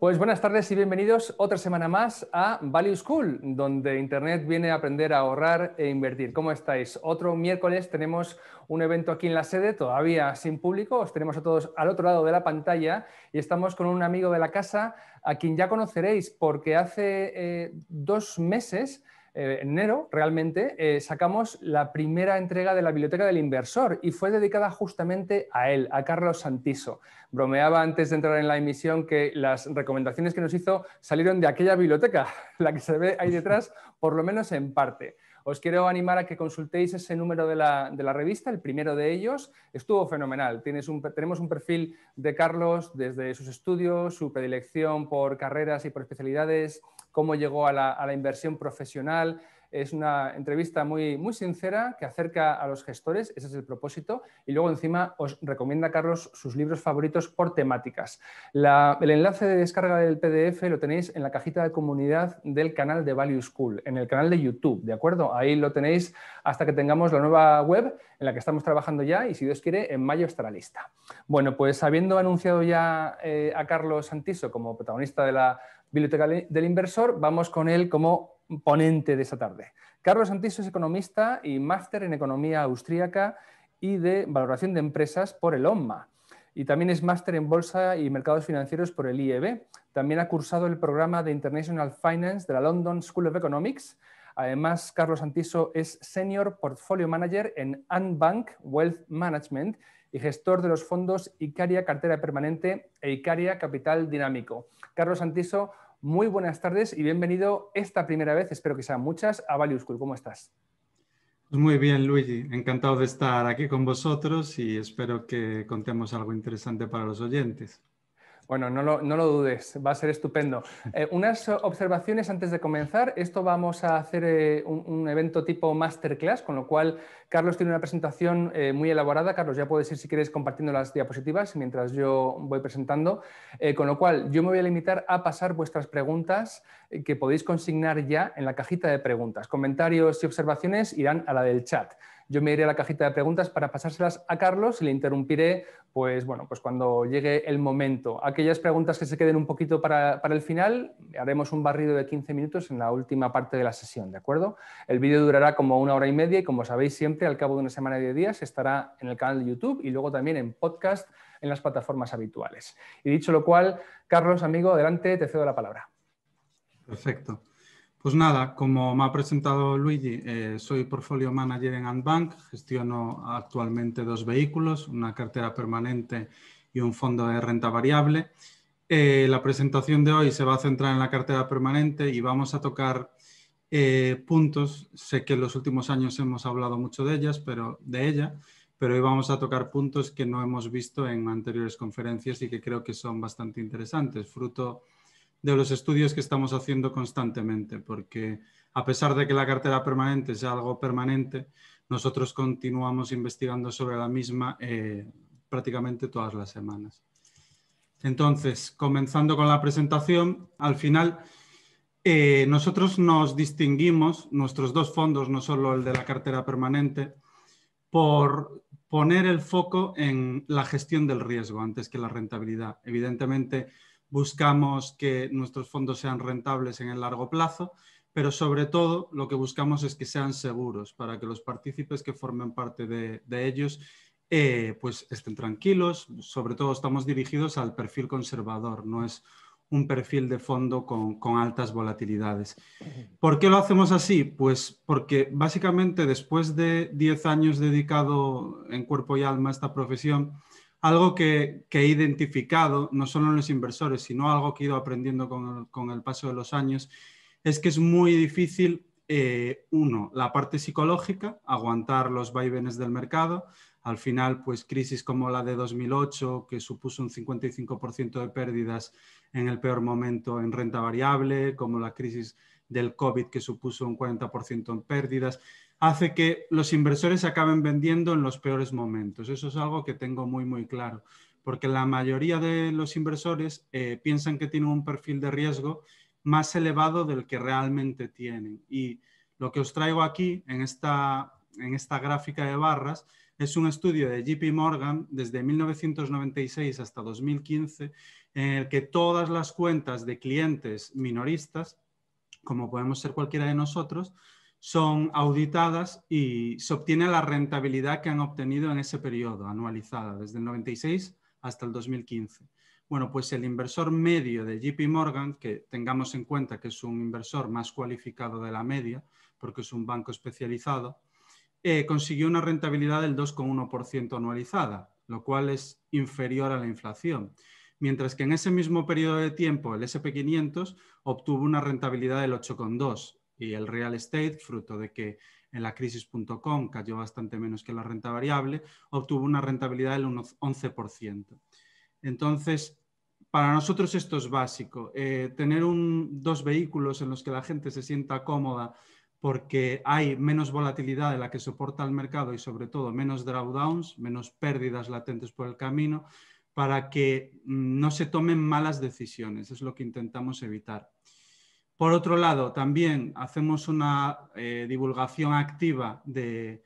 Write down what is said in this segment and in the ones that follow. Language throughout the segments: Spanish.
Pues buenas tardes y bienvenidos otra semana más a Value School, donde Internet viene a aprender a ahorrar e invertir. ¿Cómo estáis? Otro miércoles tenemos un evento aquí en la sede, todavía sin público. Os tenemos a todos al otro lado de la pantalla y estamos con un amigo de la casa a quien ya conoceréis porque hace eh, dos meses eh, en enero, realmente, eh, sacamos la primera entrega de la Biblioteca del Inversor y fue dedicada justamente a él, a Carlos Santiso. Bromeaba antes de entrar en la emisión que las recomendaciones que nos hizo salieron de aquella biblioteca, la que se ve ahí detrás, por lo menos en parte os quiero animar a que consultéis ese número de la, revista, el primero de ellos. Estuvo fenomenal. un, tenemos un perfil de Carlos desde sus estudios, su predilección por carreras y por especialidades, cómo llegó a la inversión profesional es una entrevista muy, muy sincera que acerca a los gestores, ese es el propósito, y luego encima os recomienda Carlos sus libros favoritos por temáticas. el enlace de descarga del PDF lo tenéis en la cajita de comunidad del canal de Value School, en el canal de YouTube, ¿de acuerdo? Ahí lo tenéis hasta que tengamos la nueva web en la que estamos trabajando ya y si Dios quiere, en mayo estará lista. Bueno, pues habiendo anunciado ya eh, a Carlos Santiso como protagonista de la Biblioteca del Inversor. Vamos con él como ponente de esta tarde. Carlos Santiso es economista y máster en economía austríaca y de valoración de empresas por el OMMA. Y también es máster en bolsa y mercados financieros por el IEB. También ha cursado el programa de International Finance de la London School of Economics. Además, Carlos Santiso es Senior Portfolio Manager en Unbank Wealth Management y gestor de los fondos Icaria Cartera Permanente e Icaria Capital Dinámico. Carlos Santiso, muy buenas tardes y bienvenido esta primera vez, espero que sean muchas, a Value School. ¿Cómo estás? Pues muy bien, Luigi. Encantado de estar aquí con vosotros y espero que contemos algo interesante para los oyentes. Bueno, no lo, dudes, va a ser estupendo. Eh, unas observaciones antes de comenzar. Esto vamos a hacer eh, un, evento tipo masterclass, con lo cual Carlos tiene una presentación eh, muy elaborada. Carlos, ya puedes ir si quieres compartiendo las diapositivas mientras yo voy presentando. con lo cual, yo me voy a limitar a pasar vuestras preguntas que podéis consignar ya en la cajita de preguntas. Comentarios y observaciones irán a la del chat. Yo me iré a la cajita de preguntas para pasárselas a Carlos y le interrumpiré, pues bueno, pues cuando llegue el momento. Aquellas preguntas que se queden un poquito para, el final, haremos un barrido de 15 minutos en la última parte de la sesión, ¿de acuerdo? El vídeo durará como una hora y media y como sabéis siempre, al cabo de una semana y de días estará en el canal de YouTube y luego también en podcast en las plataformas habituales. Y dicho lo cual, Carlos, amigo, adelante, te cedo la palabra. Perfecto. Pues nada, como me ha presentado Luigi, eh, soy portfolio manager en Antbank, gestiono actualmente dos vehículos, una cartera permanente y un fondo de renta variable. Eh, la presentación de hoy se va a centrar en la cartera permanente y vamos a tocar eh, puntos. Sé que en los últimos años hemos hablado mucho de ellas, pero de ella, pero hoy vamos a tocar puntos que no hemos visto en anteriores conferencias y que creo que son bastante interesantes, fruto de los estudios que estamos haciendo constantemente, porque a pesar de que la cartera permanente sea algo permanente, nosotros continuamos investigando sobre la misma eh, prácticamente todas las semanas. Entonces, comenzando con la presentación, al final eh, nosotros nos distinguimos, nuestros dos fondos, no solo el de la cartera permanente, por poner el foco en la gestión del riesgo antes que la rentabilidad. Evidentemente, buscamos que nuestros fondos sean rentables en el largo plazo, pero sobre todo lo que buscamos es que sean seguros para que los partícipes que formen parte de, ellos eh, pues estén tranquilos. Sobre todo estamos dirigidos al perfil conservador, no es un perfil de fondo con, con, altas volatilidades. ¿Por qué lo hacemos así? Pues porque básicamente después de 10 años dedicado en cuerpo y alma a esta profesión, algo que, he identificado, no solo en los inversores, sino algo que he ido aprendiendo con el, paso de los años, es que es muy difícil, eh, uno, la parte psicológica, aguantar los vaivenes del mercado. Al final, pues crisis como la de 2008, que supuso un 55% de pérdidas en el peor momento en renta variable, como la crisis del COVID, que supuso un 40% en pérdidas hace que los inversores acaben vendiendo en los peores momentos. Eso es algo que tengo muy, muy claro, porque la mayoría de los inversores eh, piensan que tienen un perfil de riesgo más elevado del que realmente tienen. Y lo que os traigo aquí en esta, en esta gráfica de barras es un estudio de JP Morgan desde 1996 hasta 2015, en el que todas las cuentas de clientes minoristas, como podemos ser cualquiera de nosotros, son auditadas y se obtiene la rentabilidad que han obtenido en ese periodo anualizada, desde el 96 hasta el 2015. Bueno, pues el inversor medio de JP Morgan, que tengamos en cuenta que es un inversor más cualificado de la media, porque es un banco especializado, eh, consiguió una rentabilidad del 2,1% anualizada, lo cual es inferior a la inflación. Mientras que en ese mismo periodo de tiempo el SP500 obtuvo una rentabilidad del 8,2%, y el real estate, fruto de que en la crisis.com cayó bastante menos que la renta variable, obtuvo una rentabilidad del 11%. Entonces, para nosotros esto es básico. Eh, tener dos vehículos en los que la gente se sienta cómoda porque hay menos volatilidad de la que soporta el mercado y sobre todo menos drawdowns, menos pérdidas latentes por el camino, para que mm, no se tomen malas decisiones. Es lo que intentamos evitar. Por otro lado, también hacemos una eh, divulgación activa eh,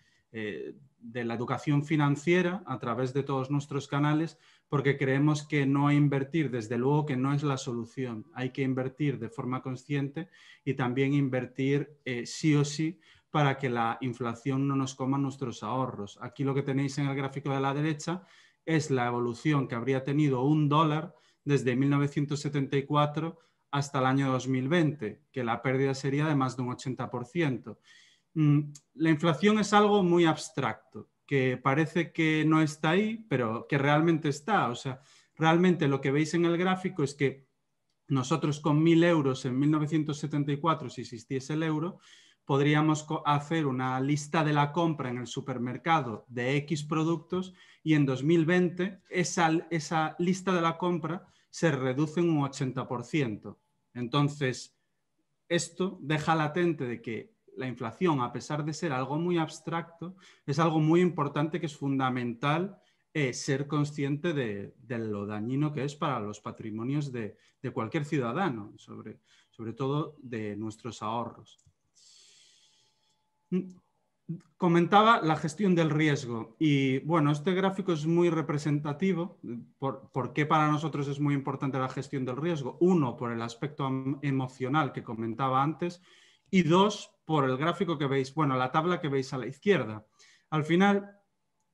de, la educación financiera a través de todos nuestros canales, porque creemos que no invertir, desde luego que no es la solución. Hay que invertir de forma consciente y también invertir eh, sí o sí para que la inflación no nos coma nuestros ahorros. Aquí lo que tenéis en el gráfico de la derecha es la evolución que habría tenido un dólar desde 1974 hasta el año 2020, que la pérdida sería de más de un 80%. Mm, la inflación es algo muy abstracto, que parece que no está ahí, pero que realmente está. O sea, realmente lo que veis en el gráfico es que nosotros con 1.000 euros en 1974, si existiese el euro, podríamos hacer una lista de la compra en el supermercado de X productos y en 2020 esa, esa lista de la compra se reduce en un 80%. Entonces, esto deja latente de que la inflación, a pesar de ser algo muy abstracto, es algo muy importante que es fundamental eh, ser consciente de, lo dañino que es para los patrimonios de, cualquier ciudadano, sobre, sobre todo de nuestros ahorros comentaba la gestión del riesgo y bueno, este gráfico es muy representativo. Por, qué para nosotros es muy importante la gestión del riesgo? Uno, por el aspecto em, emocional que comentaba antes y dos, por el gráfico que veis, bueno, la tabla que veis a la izquierda. Al final,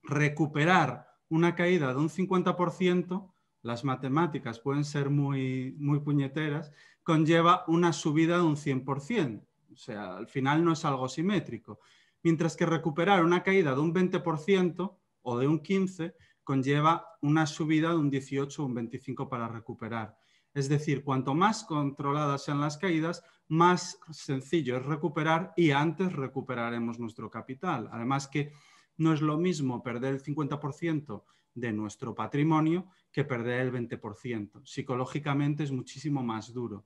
recuperar una caída de un 50%, las matemáticas pueden ser muy puñeteras, conlleva una subida de un 100%. O sea, al final no es algo simétrico mientras que recuperar una caída de un 20% o de un 15% conlleva una subida de un 18 o un 25% para recuperar. Es decir, cuanto más controladas sean las caídas, más sencillo es recuperar y antes recuperaremos nuestro capital. Además que no es lo mismo perder el 50% de nuestro patrimonio que perder el 20%. Psicológicamente es muchísimo más duro.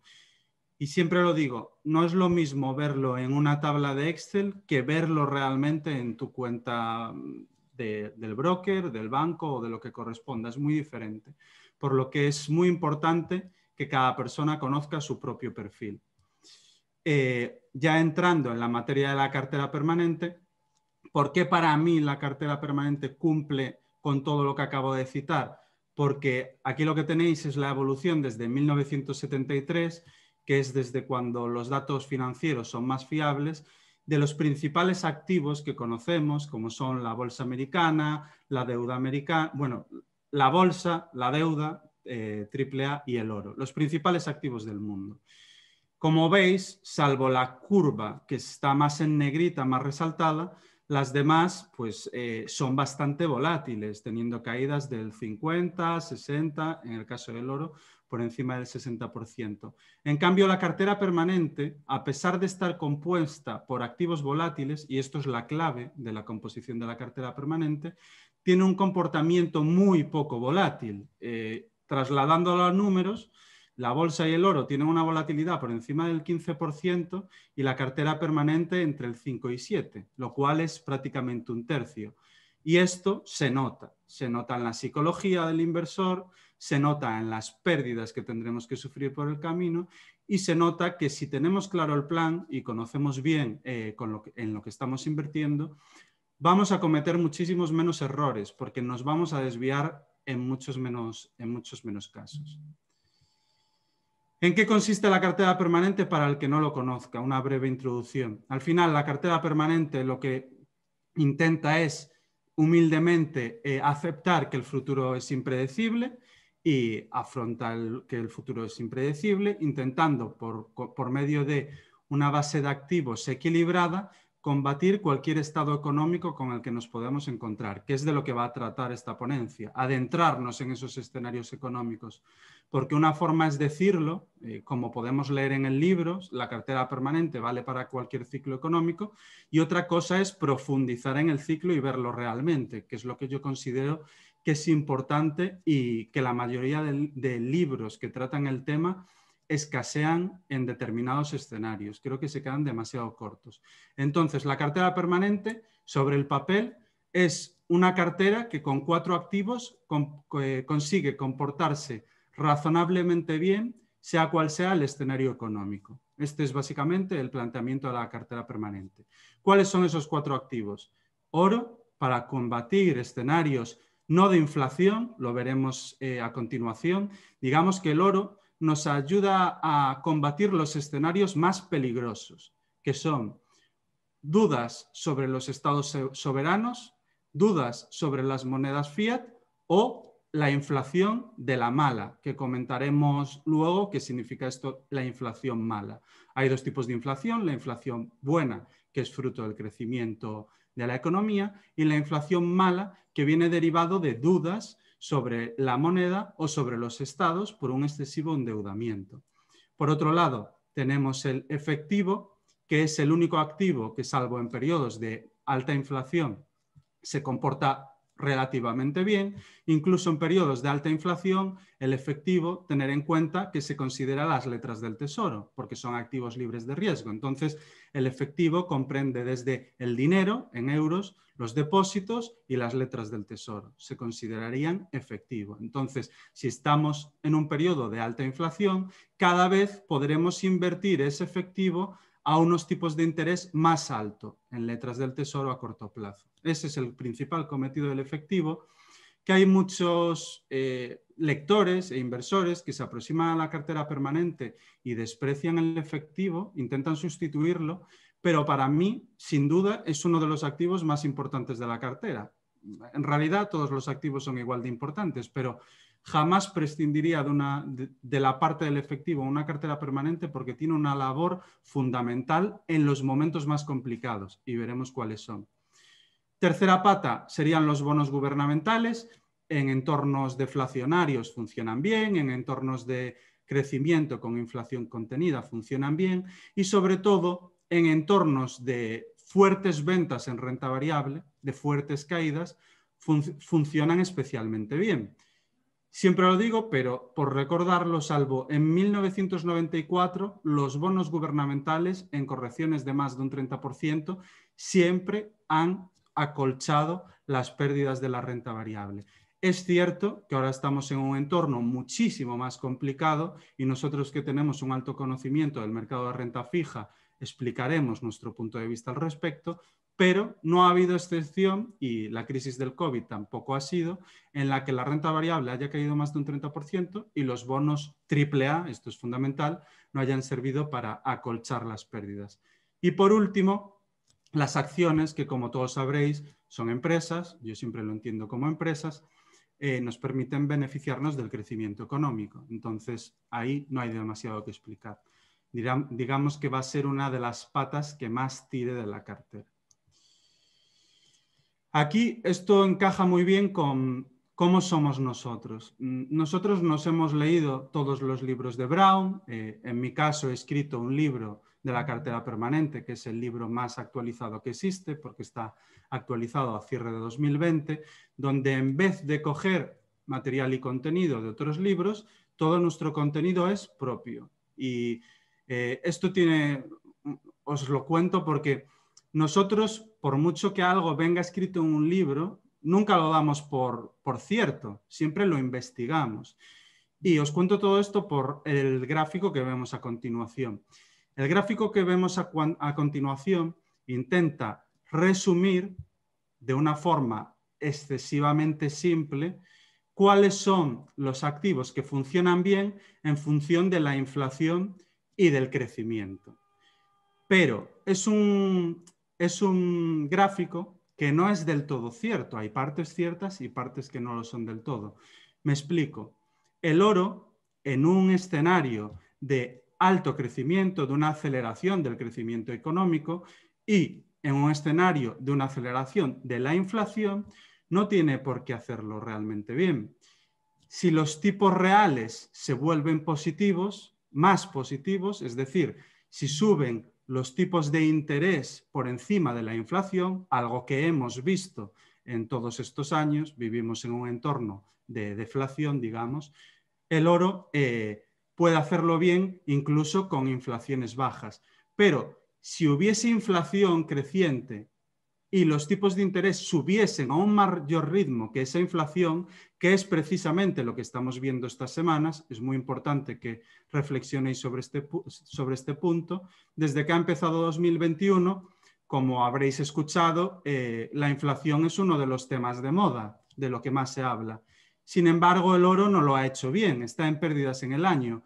Y siempre lo digo, no es lo mismo verlo en una tabla de Excel que verlo realmente en tu cuenta mm, del broker, del banco o de lo que corresponda. Es muy diferente. Por lo que es muy importante que cada persona conozca su propio perfil. Eh, ya entrando en la materia de la cartera permanente, ¿por qué para mí la cartera permanente cumple con todo lo que acabo de citar? Porque aquí lo que tenéis es la evolución desde 1973 que es desde cuando los datos financieros son más fiables, de los principales activos que conocemos, como son la bolsa americana, la deuda americana, bueno, la bolsa, la deuda, eh, AAA y el oro, los principales activos del mundo. Como veis, salvo la curva que está más en negrita, más resaltada, las demás pues, eh, son bastante volátiles, teniendo caídas del 50, 60, en el caso del oro, por encima del 60%. En cambio, la cartera permanente, a pesar de estar compuesta por activos volátiles, y esto es la clave de la composición de la cartera permanente, tiene un comportamiento muy poco volátil. Eh, Trasladando los a números, la bolsa y el oro tienen una volatilidad por encima del 15% y la cartera permanente entre el 5 y 7, lo cual es prácticamente un tercio. Y esto se nota, se nota en la psicología del inversor, se nota en las pérdidas que tendremos que sufrir por el camino y se nota que si tenemos claro el plan y conocemos bien eh, con lo en lo que estamos invirtiendo, vamos a cometer muchísimos menos errores porque nos vamos a desviar en muchos menos, en muchos menos casos. ¿En qué consiste la cartera permanente para el que no lo conozca? Una breve introducción. Al final, la cartera permanente lo que intenta es humildemente eh, aceptar que el futuro es impredecible, y afrontar que el futuro es impredecible, intentando por, medio de una base de activos equilibrada combatir cualquier estado económico con el que nos podemos encontrar, que es de lo que va a tratar esta ponencia, adentrarnos en esos escenarios económicos. Porque una forma es decirlo, eh, como podemos leer en el libro, la cartera permanente vale para cualquier ciclo económico, y otra cosa es profundizar en el ciclo y verlo realmente, que es lo que yo considero que es importante y que la mayoría de, libros que tratan el tema escasean en determinados escenarios. Creo que se quedan demasiado cortos. Entonces, la cartera permanente sobre el papel es una cartera que con cuatro activos eh, consigue comportarse razonablemente bien, sea cual sea el escenario económico. Este es básicamente el planteamiento de la cartera permanente. ¿Cuáles son esos cuatro activos? Oro para combatir escenarios no de inflación, lo veremos eh, a continuación. Digamos que el oro nos ayuda a combatir los escenarios más peligrosos, que son dudas sobre los estados soberanos, dudas sobre las monedas fiat o la inflación de la mala, que comentaremos luego qué significa esto, la inflación mala. Hay dos tipos de inflación, la inflación buena, que es fruto del crecimiento de la economía y la inflación mala que viene derivado de dudas sobre la moneda o sobre los estados por un excesivo endeudamiento. Por otro lado, tenemos el efectivo, que es el único activo que salvo en periodos de alta inflación se comporta relativamente bien. Incluso en periodos de alta inflación, el efectivo, tener en cuenta que se considera las letras del tesoro, porque son activos libres de riesgo. Entonces, el efectivo comprende desde el dinero en euros, los depósitos y las letras del tesoro. Se considerarían efectivo. Entonces, si estamos en un periodo de alta inflación, cada vez podremos invertir ese efectivo a unos tipos de interés más alto en letras del tesoro a corto plazo. Ese es el principal cometido del efectivo, que hay muchos eh, lectores e inversores que se aproximan a la cartera permanente y desprecian el efectivo, intentan sustituirlo, pero para mí, sin duda, es uno de los activos más importantes de la cartera. En realidad, todos los activos son igual de importantes, pero jamás prescindiría de, la parte del efectivo, una cartera permanente, porque tiene una labor fundamental en los momentos más complicados y veremos cuáles son. Tercera pata serían los bonos gubernamentales. En entornos deflacionarios funcionan bien, en entornos de crecimiento con inflación contenida funcionan bien y sobre todo en entornos de fuertes ventas en renta variable, de fuertes caídas, funcionan especialmente bien. Siempre lo digo, pero por recordarlo, salvo en 1994, los bonos gubernamentales en correcciones de más de un 30% siempre han acolchado las pérdidas de la renta variable. Es cierto que ahora estamos en un entorno muchísimo más complicado y nosotros que tenemos un alto conocimiento del mercado de renta fija explicaremos nuestro punto de vista al respecto, pero no ha habido excepción, y la crisis del COVID tampoco ha sido, en la que la renta variable haya caído más de un 30% y los bonos AAA, esto es fundamental, no hayan servido para acolchar las pérdidas. Y por último, las acciones, que como todos sabréis, son empresas, yo siempre lo entiendo como empresas, eh, nos permiten beneficiarnos del crecimiento económico. Entonces, ahí no hay demasiado que explicar. digamos que va a ser una de las patas que más tire de la cartera. Aquí esto encaja muy bien con cómo somos nosotros. Mm, nosotros nos hemos leído todos los libros de Brown. Eh, en mi caso he escrito un libro de la cartera permanente, que es el libro más actualizado que existe, porque está actualizado a cierre de 2020, donde en vez de coger material y contenido de otros libros, todo nuestro contenido es propio. Y eh, esto tiene, os lo cuento porque nosotros, por mucho que algo venga escrito en un libro, nunca lo damos por, cierto, siempre lo investigamos. Y os cuento todo esto por el gráfico que vemos a continuación. El gráfico que vemos a continuación intenta resumir de una forma excesivamente simple cuáles son los activos que funcionan bien en función de la inflación y del crecimiento. Pero es un, es un gráfico que no es del todo cierto. Hay partes ciertas y partes que no lo son del todo. Me explico. El oro, en un escenario de alto crecimiento, de una aceleración del crecimiento económico y en un escenario de una aceleración de la inflación, no tiene por qué hacerlo realmente bien. Si los tipos reales se vuelven positivos, más positivos, es decir, si suben los tipos de interés por encima de la inflación, algo que hemos visto en todos estos años, vivimos en un entorno de deflación, digamos, el oro eh, puede hacerlo bien incluso con inflaciones bajas. Pero si hubiese inflación creciente y los tipos de interés subiesen a un mayor ritmo que esa inflación, que es precisamente lo que estamos viendo estas semanas, es muy importante que reflexionéis sobre este, este punto, desde que ha empezado 2021, como habréis escuchado, eh, la inflación es uno de los temas de moda, de lo que más se habla. Sin embargo, el oro no lo ha hecho bien, está en pérdidas en el año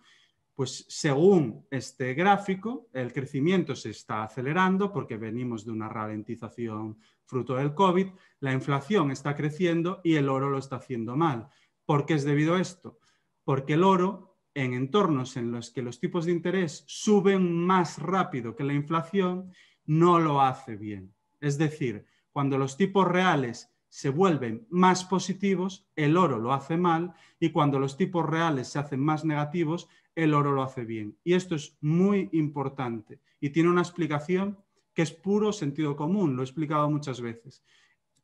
pues según este gráfico, el crecimiento se está acelerando porque venimos de una ralentización fruto del COVID, la inflación está creciendo y el oro lo está haciendo mal. ¿Por qué es debido a esto? Porque el oro, en entornos en los que los tipos de interés suben más rápido que la inflación, no lo hace bien. Es decir, cuando los tipos reales se vuelven más positivos, el oro lo hace mal y cuando los tipos reales se hacen más negativos, el oro lo hace bien. Y esto es muy importante y tiene una explicación que es puro sentido común, lo he explicado muchas veces.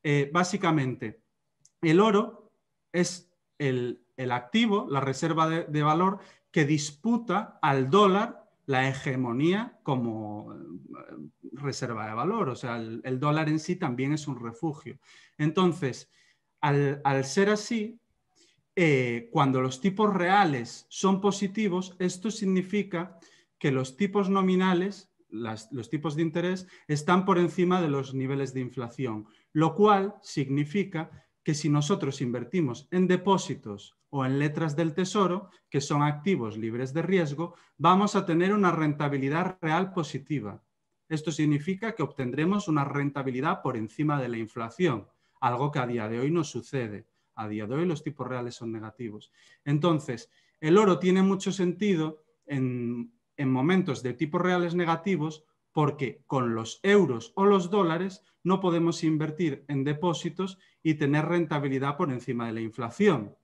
Eh, básicamente, el oro es el, activo, la reserva de, valor que disputa al dólar la hegemonía como eh, reserva de valor. O sea, el, dólar en sí también es un refugio. Entonces, al ser así, eh, cuando los tipos reales son positivos, esto significa que los tipos nominales, los tipos de interés, están por encima de los niveles de inflación, lo cual significa que si nosotros invertimos en depósitos o en letras del tesoro, que son activos libres de riesgo, vamos a tener una rentabilidad real positiva. Esto significa que obtendremos una rentabilidad por encima de la inflación, algo que a día de hoy no sucede. A día de hoy los tipos reales son negativos. Entonces, el oro tiene mucho sentido en, en momentos de tipos reales negativos porque con los euros o los dólares no podemos invertir en depósitos y tener rentabilidad por encima de la inflación.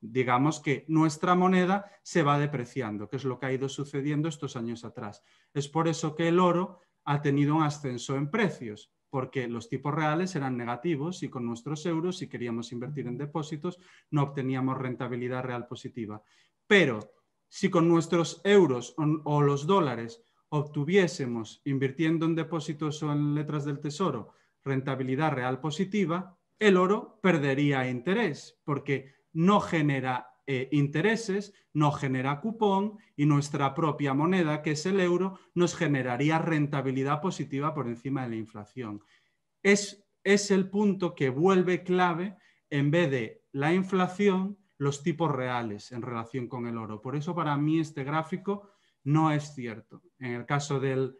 Digamos que nuestra moneda se va depreciando, que es lo que ha ido sucediendo estos años atrás. Es por eso que el oro ha tenido un ascenso en precios porque los tipos reales eran negativos y con nuestros euros, si queríamos invertir en depósitos, no obteníamos rentabilidad real positiva. Pero si con nuestros euros o, los dólares obtuviésemos, invirtiendo en depósitos o en letras del tesoro, rentabilidad real positiva, el oro perdería interés porque no genera eh, intereses, no genera cupón y nuestra propia moneda, que es el euro, nos generaría rentabilidad positiva por encima de la inflación. Es, el punto que vuelve clave en vez de la inflación, los tipos reales en relación con el oro. Por eso para mí este gráfico no es cierto. En el caso del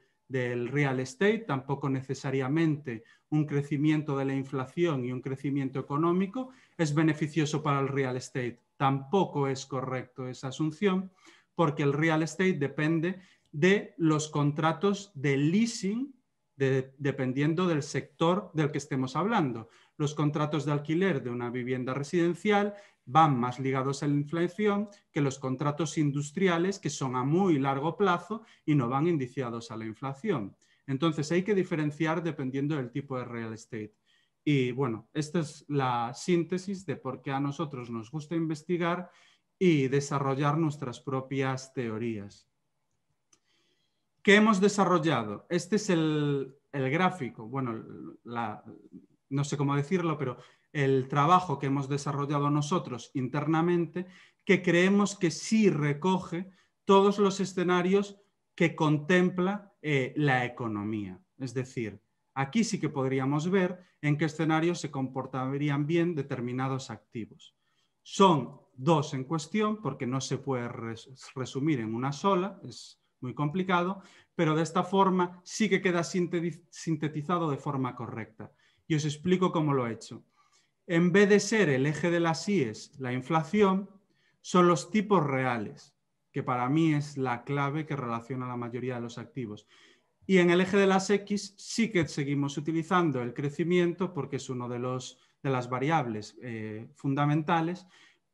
real estate, tampoco necesariamente un crecimiento de la inflación y un crecimiento económico es beneficioso para el real estate Tampoco es correcto esa asunción porque el real estate depende de los contratos de leasing dependiendo del sector del que estemos hablando. Los contratos de alquiler de una vivienda residencial van más ligados a la inflación que los contratos industriales que son a muy largo plazo y no van indiciados a la inflación. Entonces hay que diferenciar dependiendo del tipo de real estate. Y bueno, esta es la síntesis de por qué a nosotros nos gusta investigar y desarrollar nuestras propias teorías. ¿Qué hemos desarrollado? Este es el, gráfico, bueno, la, no sé cómo decirlo, pero el trabajo que hemos desarrollado nosotros internamente que creemos que sí recoge todos los escenarios que contempla eh, la economía. Es decir, Aquí sí que podríamos ver en qué escenarios se comportarían bien determinados activos. Son dos en cuestión porque no se puede resumir en una sola, es muy complicado, pero de esta forma sí que queda sintetizado de forma correcta. Y os explico cómo lo he hecho. En vez de ser el eje de las IES la inflación, son los tipos reales, que para mí es la clave que relaciona la mayoría de los activos. Y en el eje de las X sí que seguimos utilizando el crecimiento porque es uno de, las variables eh, fundamentales,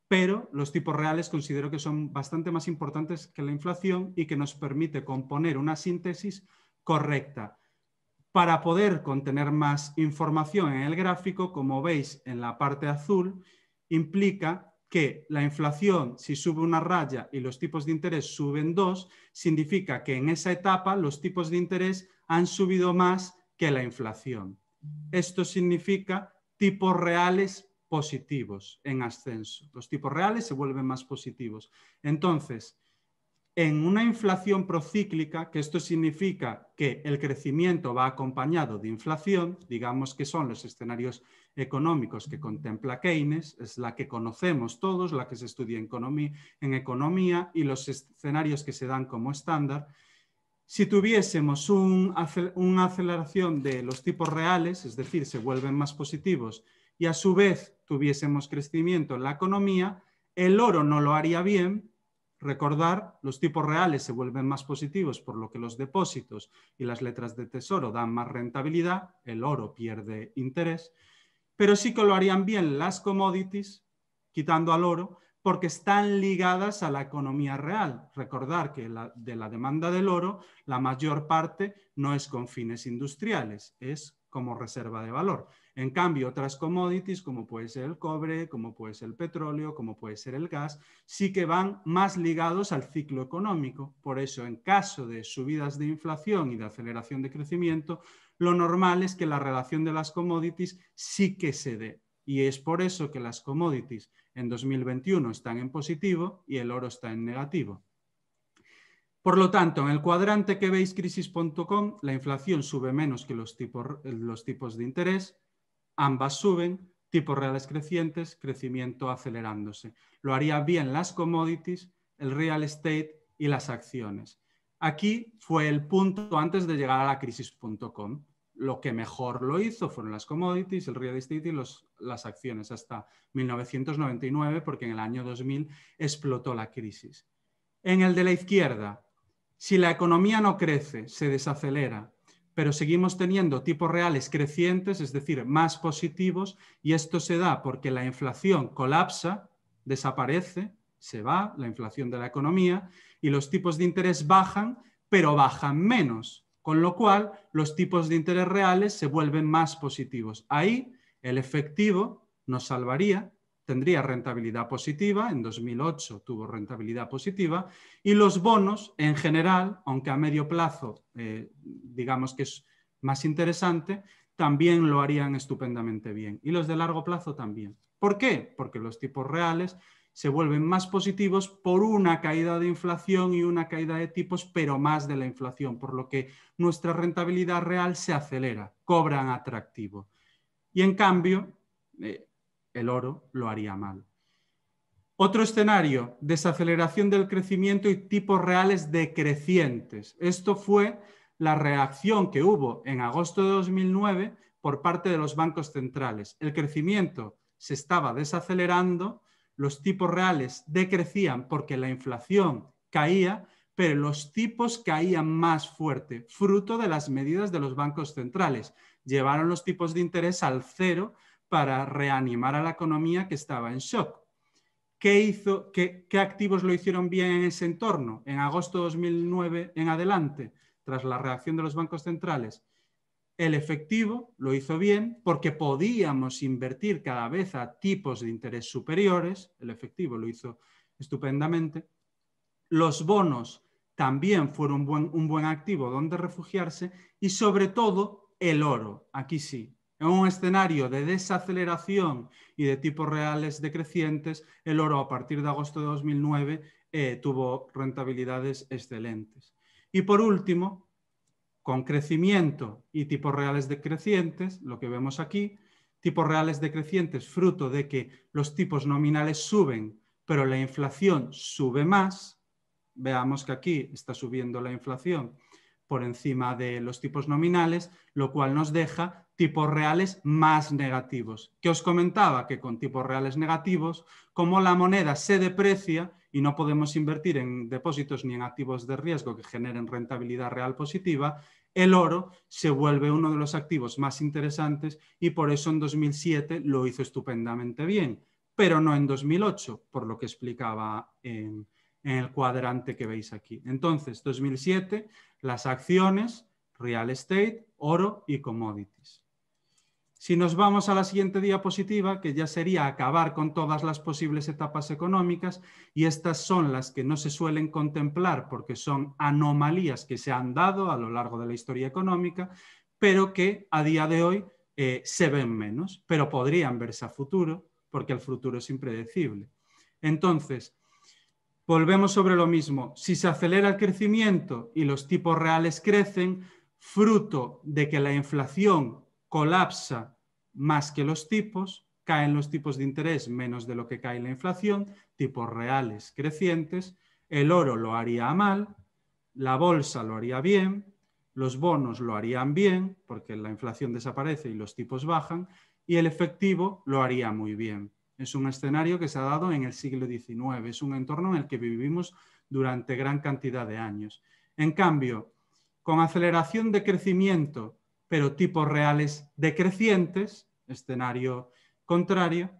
pero los tipos reales considero que son bastante más importantes que la inflación y que nos permite componer una síntesis correcta. Para poder contener más información en el gráfico, como veis en la parte azul, implica que la inflación, si sube una raya y los tipos de interés suben dos, significa que en esa etapa los tipos de interés han subido más que la inflación. Esto significa tipos reales positivos en ascenso. Los tipos reales se vuelven más positivos. Entonces, en una inflación procíclica, que esto significa que el crecimiento va acompañado de inflación, digamos que son los escenarios económicos que contempla Keynes, es la que conocemos todos, la que se estudia en economía, y los escenarios que se dan como estándar. Si tuviésemos una aceleración de los tipos reales, es decir, se vuelven más positivos, y a su vez tuviésemos crecimiento en la economía, el oro no lo haría bien. Recordar, los tipos reales se vuelven más positivos, por lo que los depósitos y las letras de tesoro dan más rentabilidad, el oro pierde interés pero sí que lo harían bien las commodities, quitando al oro, porque están ligadas a la economía real. Recordar que de la demanda del oro, la mayor parte no es con fines industriales, es como reserva de valor. En cambio, otras commodities, como puede ser el cobre, como puede ser el petróleo, como puede ser el gas, sí que van más ligados al ciclo económico. Por eso, en caso de subidas de inflación y de aceleración de crecimiento, lo normal es que la relación de las commodities sí que se dé. Y es por eso que las commodities en 2021 están en positivo y el oro está en negativo. Por lo tanto, en el cuadrante que veis crisis.com, la inflación sube menos que los tipos, de interés, ambas suben, tipos reales crecientes, crecimiento acelerándose. Lo haría bien las commodities, el real estate y las acciones. Aquí fue el punto antes de llegar a la crisis.com. Lo que mejor lo hizo fueron las commodities, el real estate y las acciones hasta 1999, porque en el año 2000 explotó la crisis. En el de la izquierda, si la economía no crece, se desacelera, pero seguimos teniendo tipos reales crecientes, es decir, más positivos, y esto se da porque la inflación colapsa, desaparece, se va, la inflación de la economía, y los tipos de interés bajan, pero bajan menos con lo cual los tipos de interés reales se vuelven más positivos. Ahí el efectivo nos salvaría, tendría rentabilidad positiva, en 2008 tuvo rentabilidad positiva, y los bonos en general, aunque a medio plazo eh, digamos que es más interesante, también lo harían estupendamente bien, y los de largo plazo también. ¿Por qué? Porque los tipos reales se vuelven más positivos por una caída de inflación y una caída de tipos, pero más de la inflación, por lo que nuestra rentabilidad real se acelera, cobran atractivo. Y en cambio, eh, el oro lo haría mal. Otro escenario, desaceleración del crecimiento y tipos reales decrecientes. Esto fue la reacción que hubo en agosto de 2009 por parte de los bancos centrales. El crecimiento se estaba desacelerando los tipos reales decrecían porque la inflación caía, pero los tipos caían más fuerte, fruto de las medidas de los bancos centrales. Llevaron los tipos de interés al cero para reanimar a la economía que estaba en shock. ¿Qué, activos lo hicieron bien en ese entorno? En agosto de 2009 en adelante, tras la reacción de los bancos centrales, el efectivo lo hizo bien porque podíamos invertir cada vez a tipos de interés superiores. El efectivo lo hizo estupendamente. Los bonos también fueron un buen, activo donde refugiarse y sobre todo el oro. Aquí sí, en un escenario de desaceleración y de tipos reales decrecientes, el oro a partir de agosto de 2009 eh, tuvo rentabilidades excelentes. Y por último, con crecimiento y tipos reales decrecientes, lo que vemos aquí, tipos reales decrecientes fruto de que los tipos nominales suben, pero la inflación sube más. Veamos que aquí está subiendo la inflación por encima de los tipos nominales, lo cual nos deja tipos reales más negativos. Que os comentaba que con tipos reales negativos, como la moneda se deprecia, y no podemos invertir en depósitos ni en activos de riesgo que generen rentabilidad real positiva, el oro se vuelve uno de los activos más interesantes y por eso en 2007 lo hizo estupendamente bien, pero no en 2008, por lo que explicaba en, el cuadrante que veis aquí. Entonces, 2007, las acciones, real estate, oro y commodities. Si nos vamos a la siguiente diapositiva, que ya sería acabar con todas las posibles etapas económicas, y estas son las que no se suelen contemplar porque son anomalías que se han dado a lo largo de la historia económica, pero que a día de hoy eh, se ven menos, pero podrían verse a futuro, porque el futuro es impredecible. Entonces, volvemos sobre lo mismo. Si se acelera el crecimiento y los tipos reales crecen, fruto de que la inflación colapsa más que los tipos, caen los tipos de interés menos de lo que cae la inflación, tipos reales crecientes, el oro lo haría mal, la bolsa lo haría bien, los bonos lo harían bien, porque la inflación desaparece y los tipos bajan, y el efectivo lo haría muy bien. Es un escenario que se ha dado en el siglo XIX, es un entorno en el que vivimos durante gran cantidad de años. En cambio, con aceleración de crecimiento pero tipos reales decrecientes, escenario contrario,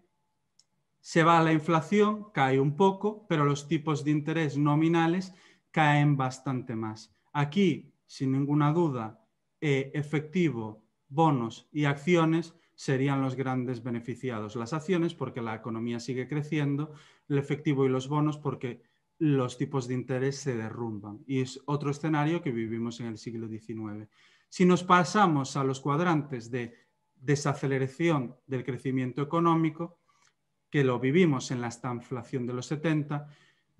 se va la inflación, cae un poco, pero los tipos de interés nominales caen bastante más. Aquí, sin ninguna duda, eh, efectivo, bonos y acciones serían los grandes beneficiados. Las acciones porque la economía sigue creciendo, el efectivo y los bonos porque los tipos de interés se derrumban. Y es otro escenario que vivimos en el siglo XIX. Si nos pasamos a los cuadrantes de desaceleración del crecimiento económico, que lo vivimos en la estanflación de los 70,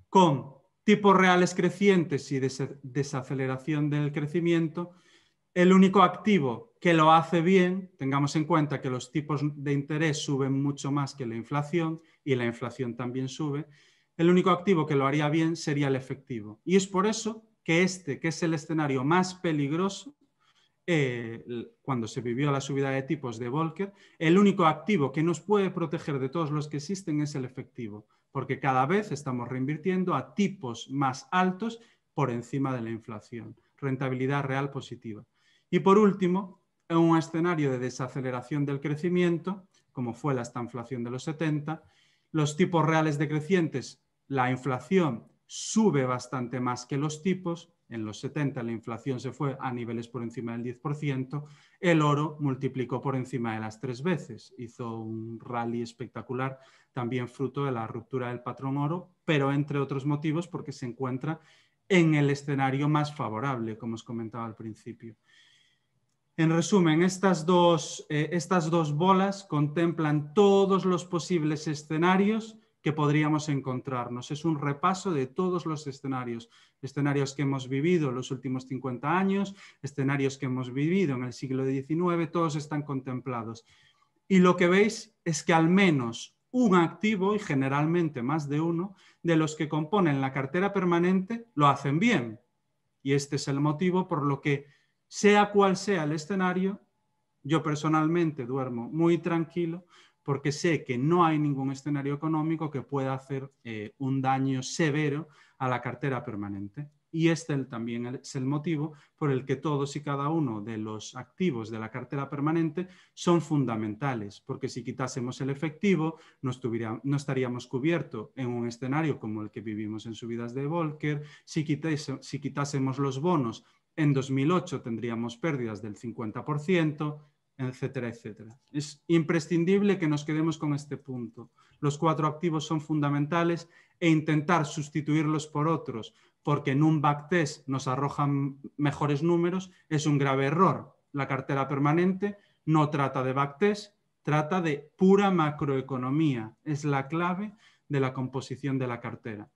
con tipos reales crecientes y desaceleración del crecimiento, el único activo que lo hace bien, tengamos en cuenta que los tipos de interés suben mucho más que la inflación y la inflación también sube, el único activo que lo haría bien sería el efectivo. Y es por eso que este, que es el escenario más peligroso, eh, cuando se vivió la subida de tipos de Volcker, el único activo que nos puede proteger de todos los que existen es el efectivo, porque cada vez estamos reinvirtiendo a tipos más altos por encima de la inflación, rentabilidad real positiva. Y por último, en un escenario de desaceleración del crecimiento, como fue la estanflación de los 70, los tipos reales decrecientes, la inflación sube bastante más que los tipos, en los 70 la inflación se fue a niveles por encima del 10%, el oro multiplicó por encima de las tres veces. Hizo un rally espectacular, también fruto de la ruptura del patrón oro, pero entre otros motivos porque se encuentra en el escenario más favorable, como os comentaba al principio. En resumen, estas dos, eh, estas dos bolas contemplan todos los posibles escenarios que podríamos encontrarnos. Es un repaso de todos los escenarios, escenarios que hemos vivido en los últimos 50 años, escenarios que hemos vivido en el siglo XIX, todos están contemplados. Y lo que veis es que al menos un activo, y generalmente más de uno, de los que componen la cartera permanente lo hacen bien. Y este es el motivo por lo que, sea cual sea el escenario, yo personalmente duermo muy tranquilo porque sé que no hay ningún escenario económico que pueda hacer eh, un daño severo a la cartera permanente. Y este también es el motivo por el que todos y cada uno de los activos de la cartera permanente son fundamentales, porque si quitásemos el efectivo, no, estaríamos cubiertos en un escenario como el que vivimos en subidas de Volcker, si, si quitásemos los bonos, en 2008 tendríamos pérdidas del 50%, etcétera, etcétera. Es imprescindible que nos quedemos con este punto. Los cuatro activos son fundamentales e intentar sustituirlos por otros, porque en un backtest nos arrojan mejores números, es un grave error. La cartera permanente no trata de backtest, trata de pura macroeconomía. Es la clave de la composición de la cartera.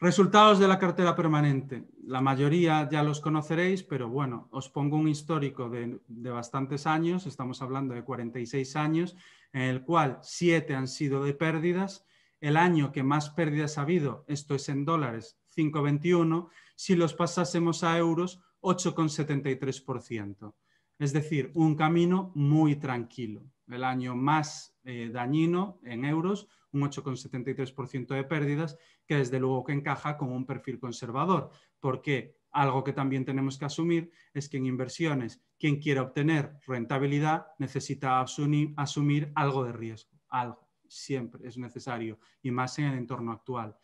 Resultados de la cartera permanente. La mayoría ya los conoceréis, pero bueno, os pongo un histórico de, bastantes años, estamos hablando de 46 años, en el cual 7 han sido de pérdidas. El año que más pérdidas ha habido, esto es en dólares, 5,21. Si los pasásemos a euros, 8,73%. Es decir, un camino muy tranquilo. El año más eh, dañino en euros, un 8,73% de pérdidas, que desde luego que encaja con un perfil conservador, porque algo que también tenemos que asumir es que en inversiones quien quiere obtener rentabilidad necesita asumir, algo de riesgo, algo, siempre es necesario, y más en el entorno actual.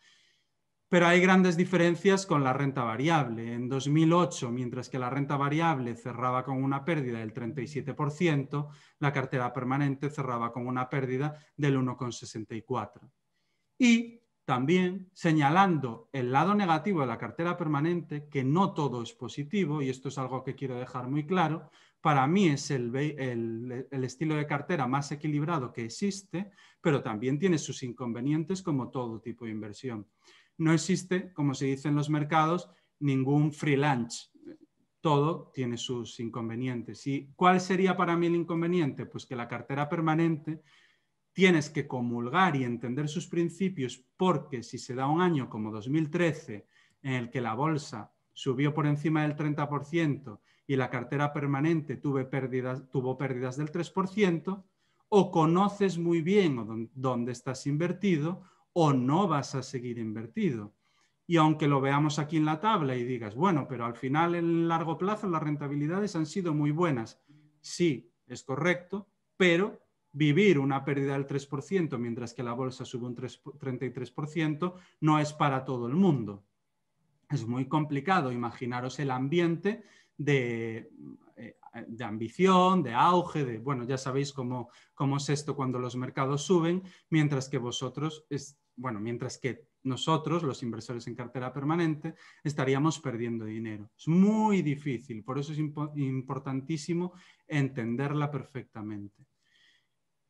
Pero hay grandes diferencias con la renta variable. En 2008, mientras que la renta variable cerraba con una pérdida del 37%, la cartera permanente cerraba con una pérdida del 1,64%. Y también señalando el lado negativo de la cartera permanente, que no todo es positivo, y esto es algo que quiero dejar muy claro, para mí es el, el, estilo de cartera más equilibrado que existe, pero también tiene sus inconvenientes como todo tipo de inversión. No existe, como se dice en los mercados, ningún freelance. Todo tiene sus inconvenientes. ¿Y cuál sería para mí el inconveniente? Pues que la cartera permanente tienes que comulgar y entender sus principios porque si se da un año como 2013 en el que la bolsa subió por encima del 30% y la cartera permanente tuvo pérdidas, tuvo pérdidas del 3%, o conoces muy bien dónde estás invertido o no vas a seguir invertido. Y aunque lo veamos aquí en la tabla y digas, bueno, pero al final en largo plazo las rentabilidades han sido muy buenas. Sí, es correcto, pero vivir una pérdida del 3% mientras que la bolsa sube un 33% no es para todo el mundo. Es muy complicado imaginaros el ambiente de, eh, ambición, de auge, de, bueno, ya sabéis cómo, es esto cuando los mercados suben, mientras que vosotros, es, bueno, mientras que nosotros, los inversores en cartera permanente, estaríamos perdiendo dinero. Es muy difícil, por eso es importantísimo entenderla perfectamente.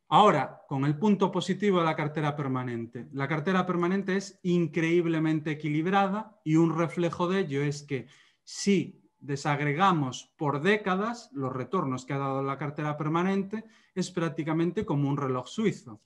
Ahora, con el punto positivo de la cartera permanente. La cartera permanente es increíblemente equilibrada y un reflejo de ello es que si desagregamos por décadas los retornos que ha dado la cartera permanente, es prácticamente como un reloj suizo.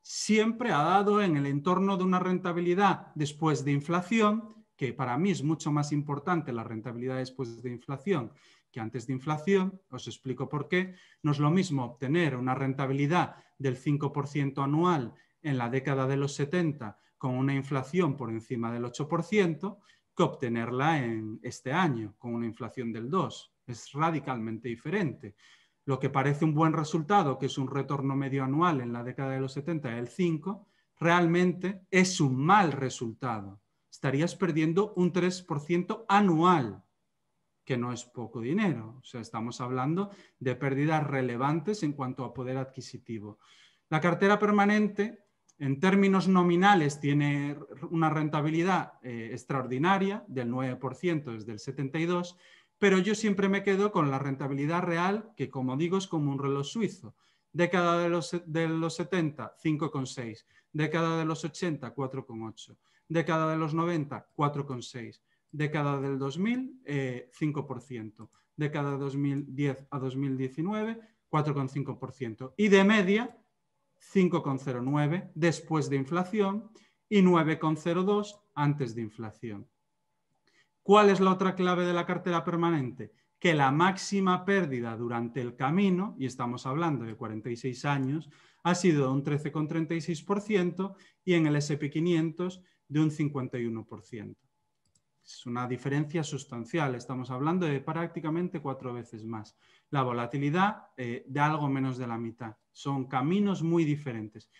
Siempre ha dado en el entorno de una rentabilidad después de inflación, que para mí es mucho más importante la rentabilidad después de inflación que antes de inflación, os explico por qué, no es lo mismo obtener una rentabilidad del 5% anual en la década de los 70 con una inflación por encima del 8% que obtenerla en este año con una inflación del 2. Es radicalmente diferente. Lo que parece un buen resultado, que es un retorno medio anual en la década de los 70 del 5, realmente es un mal resultado. Estarías perdiendo un 3% anual que no es poco dinero. O sea, estamos hablando de pérdidas relevantes en cuanto a poder adquisitivo. La cartera permanente, en términos nominales, tiene una rentabilidad eh, extraordinaria del 9% desde el 72%, pero yo siempre me quedo con la rentabilidad real, que como digo es como un reloj suizo. Década de de los 70, 5,6. Década de los 80, 4,8. Década de los 90, 4,6 Década del 2000, 5%. Eh, década 2010 a 2019, 4,5%. Y de media, 5,09 después de inflación y 9,02 antes de inflación. ¿Cuál es la otra clave de la cartera permanente? Que la máxima pérdida durante el camino, y estamos hablando de 46 años, ha sido de un 13,36% y en el SP500 de un 51%. Es una diferencia sustancial. Estamos hablando de prácticamente cuatro veces más. La volatilidad eh, de algo menos de la mitad. Son caminos muy diferentes.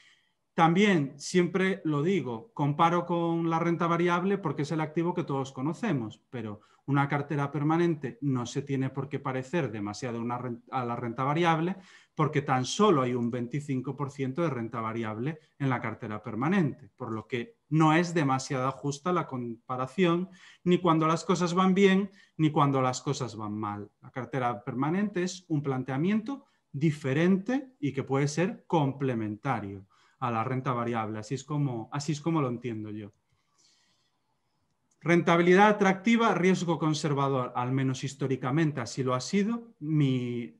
También, siempre lo digo, comparo con la renta variable porque es el activo que todos conocemos, pero una cartera permanente no se tiene por qué parecer demasiado a la renta variable porque tan solo hay un 25% de renta variable en la cartera permanente, por lo que no es demasiado justa la comparación, ni cuando las cosas van bien, ni cuando las cosas van mal. La cartera permanente es un planteamiento diferente y que puede ser complementario a la renta variable. Así es como, así es como lo entiendo yo. Rentabilidad atractiva, riesgo conservador, al menos históricamente así lo ha sido. Mi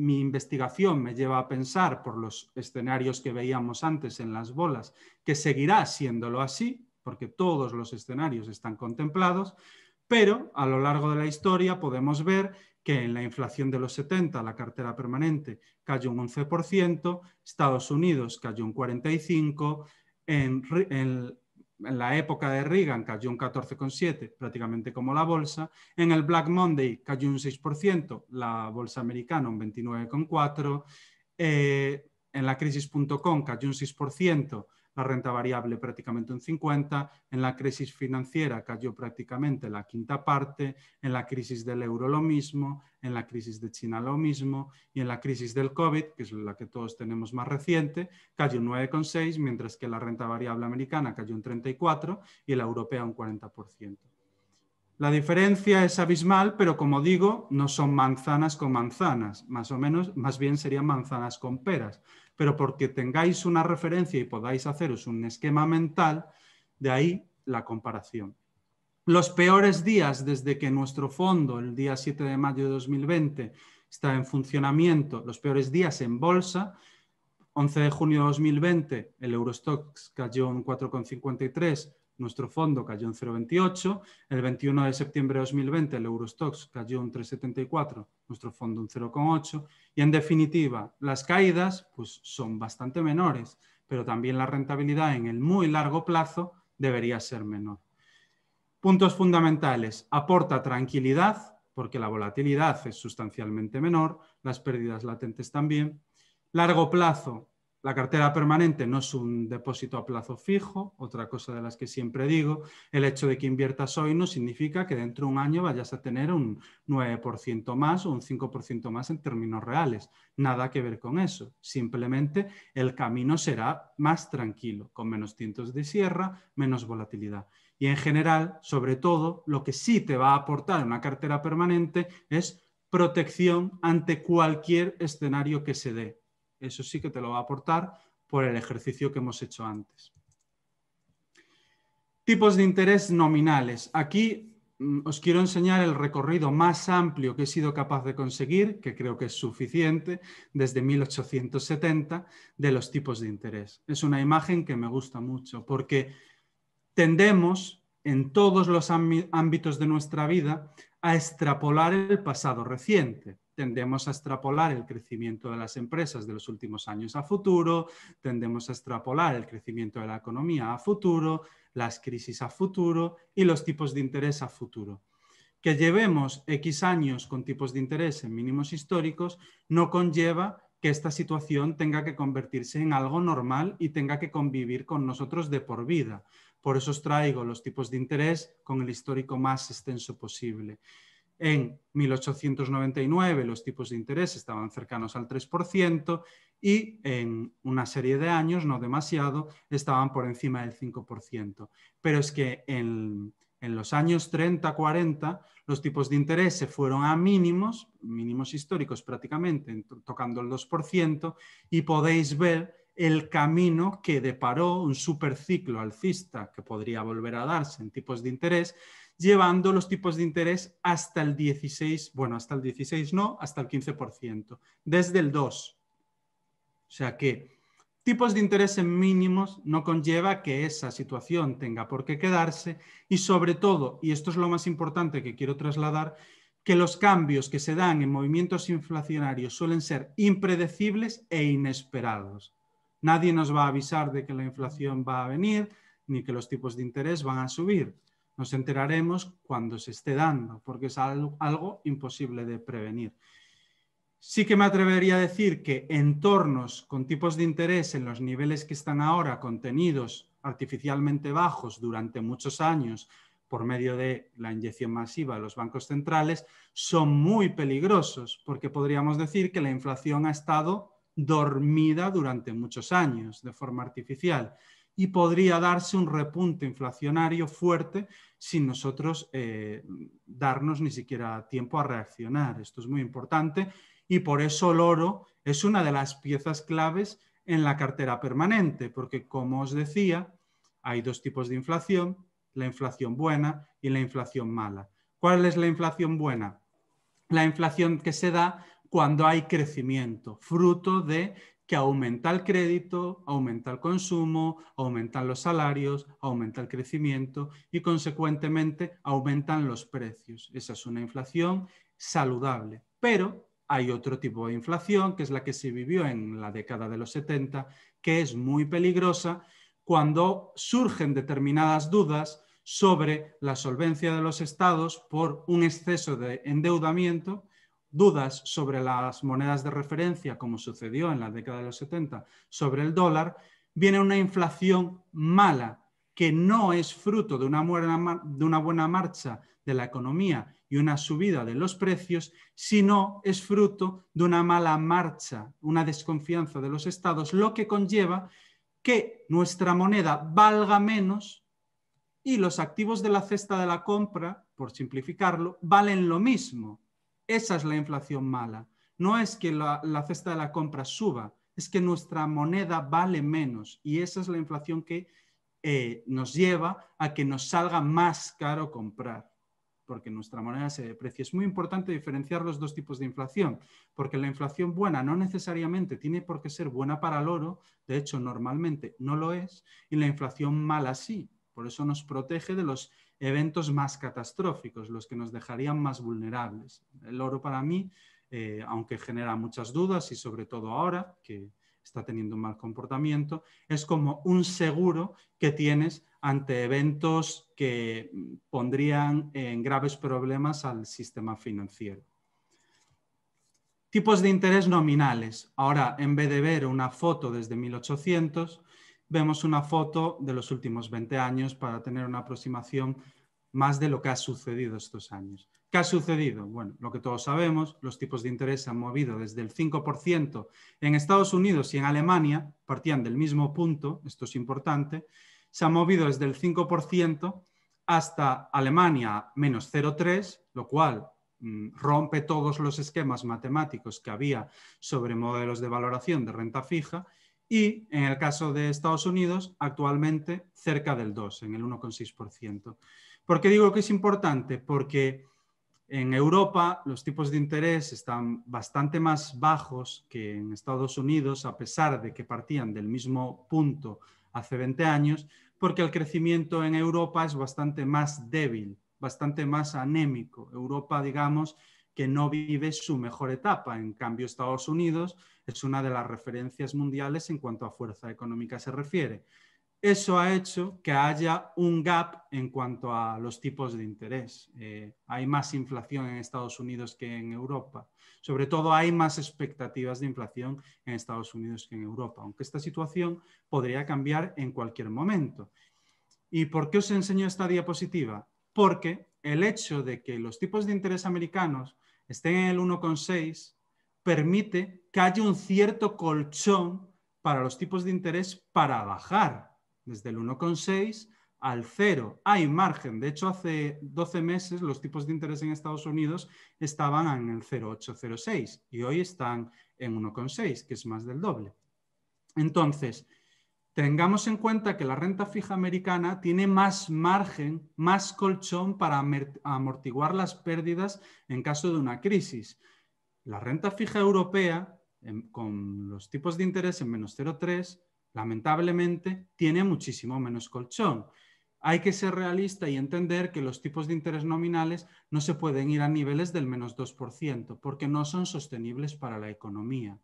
mi investigación me lleva a pensar, por los escenarios que veíamos antes en las bolas, que seguirá siéndolo así, porque todos los escenarios están contemplados, pero a lo largo de la historia podemos ver que en la inflación de los 70 la cartera permanente cayó un 11%, Estados Unidos cayó un 45%, en, el en la época de Reagan cayó un 14,7, prácticamente como la bolsa. En el Black Monday cayó un 6%, la bolsa americana un 29,4%. Eh, en la crisis.com cayó un 6%, la renta variable prácticamente un 50%, en la crisis financiera cayó prácticamente la quinta parte, en la crisis del euro lo mismo, en la crisis de China lo mismo y en la crisis del COVID, que es la que todos tenemos más reciente, cayó un 9,6%, mientras que la renta variable americana cayó un 34% y la europea un 40%. La diferencia es abismal, pero como digo, no son manzanas con manzanas, más o menos, más bien serían manzanas con peras pero porque tengáis una referencia y podáis haceros un esquema mental, de ahí la comparación. Los peores días desde que nuestro fondo, el día 7 de mayo de 2020, está en funcionamiento, los peores días en bolsa, 11 de junio de 2020 el Eurostox cayó un 4,53, nuestro fondo cayó en 0,28, el 21 de septiembre de 2020 el Eurostox cayó en 3,74, nuestro fondo un 0,8 y en definitiva las caídas pues, son bastante menores, pero también la rentabilidad en el muy largo plazo debería ser menor. Puntos fundamentales, aporta tranquilidad porque la volatilidad es sustancialmente menor, las pérdidas latentes también. Largo plazo, la cartera permanente no es un depósito a plazo fijo, otra cosa de las que siempre digo. El hecho de que inviertas hoy no significa que dentro de un año vayas a tener un 9% más o un 5% más en términos reales. Nada que ver con eso. Simplemente el camino será más tranquilo, con menos tintos de sierra, menos volatilidad. Y en general, sobre todo, lo que sí te va a aportar una cartera permanente es protección ante cualquier escenario que se dé eso sí que te lo va a aportar por el ejercicio que hemos hecho antes. Tipos de interés nominales. Aquí mm, os quiero enseñar el recorrido más amplio que he sido capaz de conseguir, que creo que es suficiente, desde 1870, de los tipos de interés. Es una imagen que me gusta mucho porque tendemos en todos los ámbitos de nuestra vida a extrapolar el pasado reciente. Tendemos a extrapolar el crecimiento de las empresas de los últimos años a futuro, tendemos a extrapolar el crecimiento de la economía a futuro, las crisis a futuro y los tipos de interés a futuro. Que llevemos X años con tipos de interés en mínimos históricos no conlleva que esta situación tenga que convertirse en algo normal y tenga que convivir con nosotros de por vida. Por eso os traigo los tipos de interés con el histórico más extenso posible. En 1899 los tipos de interés estaban cercanos al 3% y en una serie de años, no demasiado, estaban por encima del 5%. Pero es que en, los años 30-40 los tipos de interés se fueron a mínimos, mínimos históricos prácticamente, tocando el 2%, y podéis ver el camino que deparó un superciclo alcista que podría volver a darse en tipos de interés, llevando los tipos de interés hasta el 16, bueno, hasta el 16 no, hasta el 15%, desde el 2. O sea que tipos de interés en mínimos no conlleva que esa situación tenga por qué quedarse y sobre todo, y esto es lo más importante que quiero trasladar, que los cambios que se dan en movimientos inflacionarios suelen ser impredecibles e inesperados. Nadie nos va a avisar de que la inflación va a venir ni que los tipos de interés van a subir. Nos enteraremos cuando se esté dando, porque es algo, imposible de prevenir. Sí que me atrevería a decir que entornos con tipos de interés en los niveles que están ahora contenidos artificialmente bajos durante muchos años por medio de la inyección masiva de los bancos centrales son muy peligrosos porque podríamos decir que la inflación ha estado dormida durante muchos años de forma artificial y podría darse un repunte inflacionario fuerte sin nosotros eh, darnos ni siquiera tiempo a reaccionar. Esto es muy importante y por eso el oro es una de las piezas claves en la cartera permanente, porque como os decía, hay dos tipos de inflación, la inflación buena y la inflación mala. ¿Cuál es la inflación buena? La inflación que se da cuando hay crecimiento, fruto de que aumenta el crédito, aumenta el consumo, aumentan los salarios, aumenta el crecimiento y consecuentemente aumentan los precios. Esa es una inflación saludable. Pero hay otro tipo de inflación, que es la que se vivió en la década de los 70, que es muy peligrosa cuando surgen determinadas dudas sobre la solvencia de los estados por un exceso de endeudamiento dudas sobre las monedas de referencia, como sucedió en la década de los 70, sobre el dólar, viene una inflación mala que no es fruto de una buena, marcha de la economía y una subida de los precios, sino es fruto de una mala marcha, una desconfianza de los estados, lo que conlleva que nuestra moneda valga menos y los activos de la cesta de la compra, por simplificarlo, valen lo mismo. Esa es la inflación mala. No es que la, cesta de la compra suba, es que nuestra moneda vale menos y esa es la inflación que eh, nos lleva a que nos salga más caro comprar, porque nuestra moneda se deprecia. Es muy importante diferenciar los dos tipos de inflación, porque la inflación buena no necesariamente tiene por qué ser buena para el oro, de hecho normalmente no lo es, y la inflación mala sí, por eso nos protege de los eventos más catastróficos, los que nos dejarían más vulnerables. El oro para mí, eh, aunque genera muchas dudas y sobre todo ahora que está teniendo un mal comportamiento, es como un seguro que tienes ante eventos que pondrían en graves problemas al sistema financiero. Tipos de interés nominales. Ahora, en vez de ver una foto desde 1800, vemos una foto de los últimos 20 años para tener una aproximación más de lo que ha sucedido estos años. ¿Qué ha sucedido? Bueno, lo que todos sabemos, los tipos de interés se han movido desde el 5% en Estados Unidos y en Alemania, partían del mismo punto, esto es importante, se ha movido desde el 5% hasta Alemania menos 0,3, lo cual mm, rompe todos los esquemas matemáticos que había sobre modelos de valoración de renta fija y en el caso de Estados Unidos, actualmente cerca del 2, en el 1,6%. ¿Por qué digo que es importante? Porque en Europa los tipos de interés están bastante más bajos que en Estados Unidos, a pesar de que partían del mismo punto hace 20 años, porque el crecimiento en Europa es bastante más débil, bastante más anémico. Europa, digamos, que no vive su mejor etapa. En cambio, Estados Unidos es una de las referencias mundiales en cuanto a fuerza económica se refiere. Eso ha hecho que haya un gap en cuanto a los tipos de interés. Eh, hay más inflación en Estados Unidos que en Europa. Sobre todo hay más expectativas de inflación en Estados Unidos que en Europa, aunque esta situación podría cambiar en cualquier momento. ¿Y por qué os enseño esta diapositiva? Porque el hecho de que los tipos de interés americanos estén en el 1,6 permite que haya un cierto colchón para los tipos de interés para bajar desde el 1,6 al 0. Hay margen. De hecho, hace 12 meses los tipos de interés en Estados Unidos estaban en el 0,806 y hoy están en 1,6, que es más del doble. Entonces, tengamos en cuenta que la renta fija americana tiene más margen, más colchón para amortiguar las pérdidas en caso de una crisis. La renta fija europea con los tipos de interés en menos 0,3, lamentablemente, tiene muchísimo menos colchón. Hay que ser realista y entender que los tipos de interés nominales no se pueden ir a niveles del menos 2% porque no son sostenibles para la economía,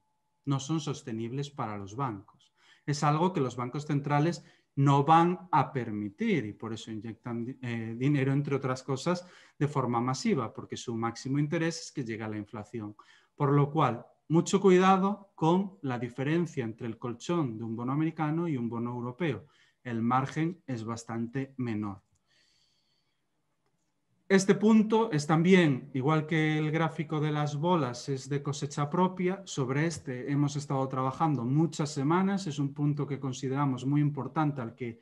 no son sostenibles para los bancos. Es algo que los bancos centrales no van a permitir y por eso inyectan eh, dinero, entre otras cosas, de forma masiva, porque su máximo interés es que llegue a la inflación. Por lo cual, mucho cuidado con la diferencia entre el colchón de un bono americano y un bono europeo. El margen es bastante menor. Este punto es también, igual que el gráfico de las bolas, es de cosecha propia. Sobre este hemos estado trabajando muchas semanas. Es un punto que consideramos muy importante al que,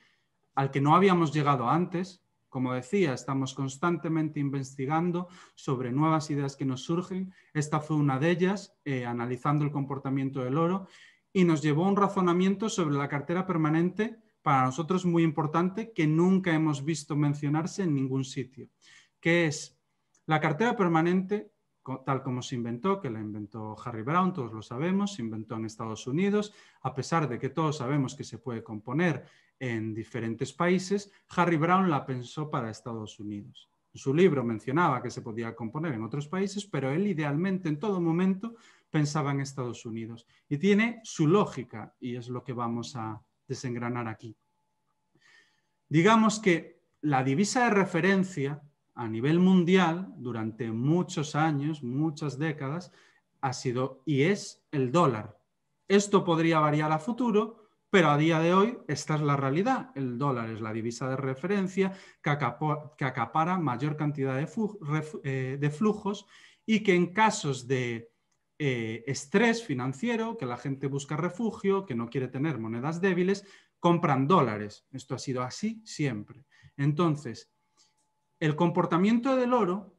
al que no habíamos llegado antes. Como decía, estamos constantemente investigando sobre nuevas ideas que nos surgen. Esta fue una de ellas, eh, analizando el comportamiento del oro, y nos llevó a un razonamiento sobre la cartera permanente, para nosotros muy importante, que nunca hemos visto mencionarse en ningún sitio, que es la cartera permanente tal como se inventó, que la inventó Harry Brown, todos lo sabemos, se inventó en Estados Unidos, a pesar de que todos sabemos que se puede componer en diferentes países, Harry Brown la pensó para Estados Unidos. En su libro mencionaba que se podía componer en otros países, pero él idealmente en todo momento pensaba en Estados Unidos. Y tiene su lógica, y es lo que vamos a desengranar aquí. Digamos que la divisa de referencia a nivel mundial durante muchos años, muchas décadas, ha sido y es el dólar. Esto podría variar a futuro, pero a día de hoy esta es la realidad. El dólar es la divisa de referencia que, que acapara mayor cantidad eh, de, flujos y que en casos de eh, estrés financiero, que la gente busca refugio, que no quiere tener monedas débiles, compran dólares. Esto ha sido así siempre. Entonces, el comportamiento del oro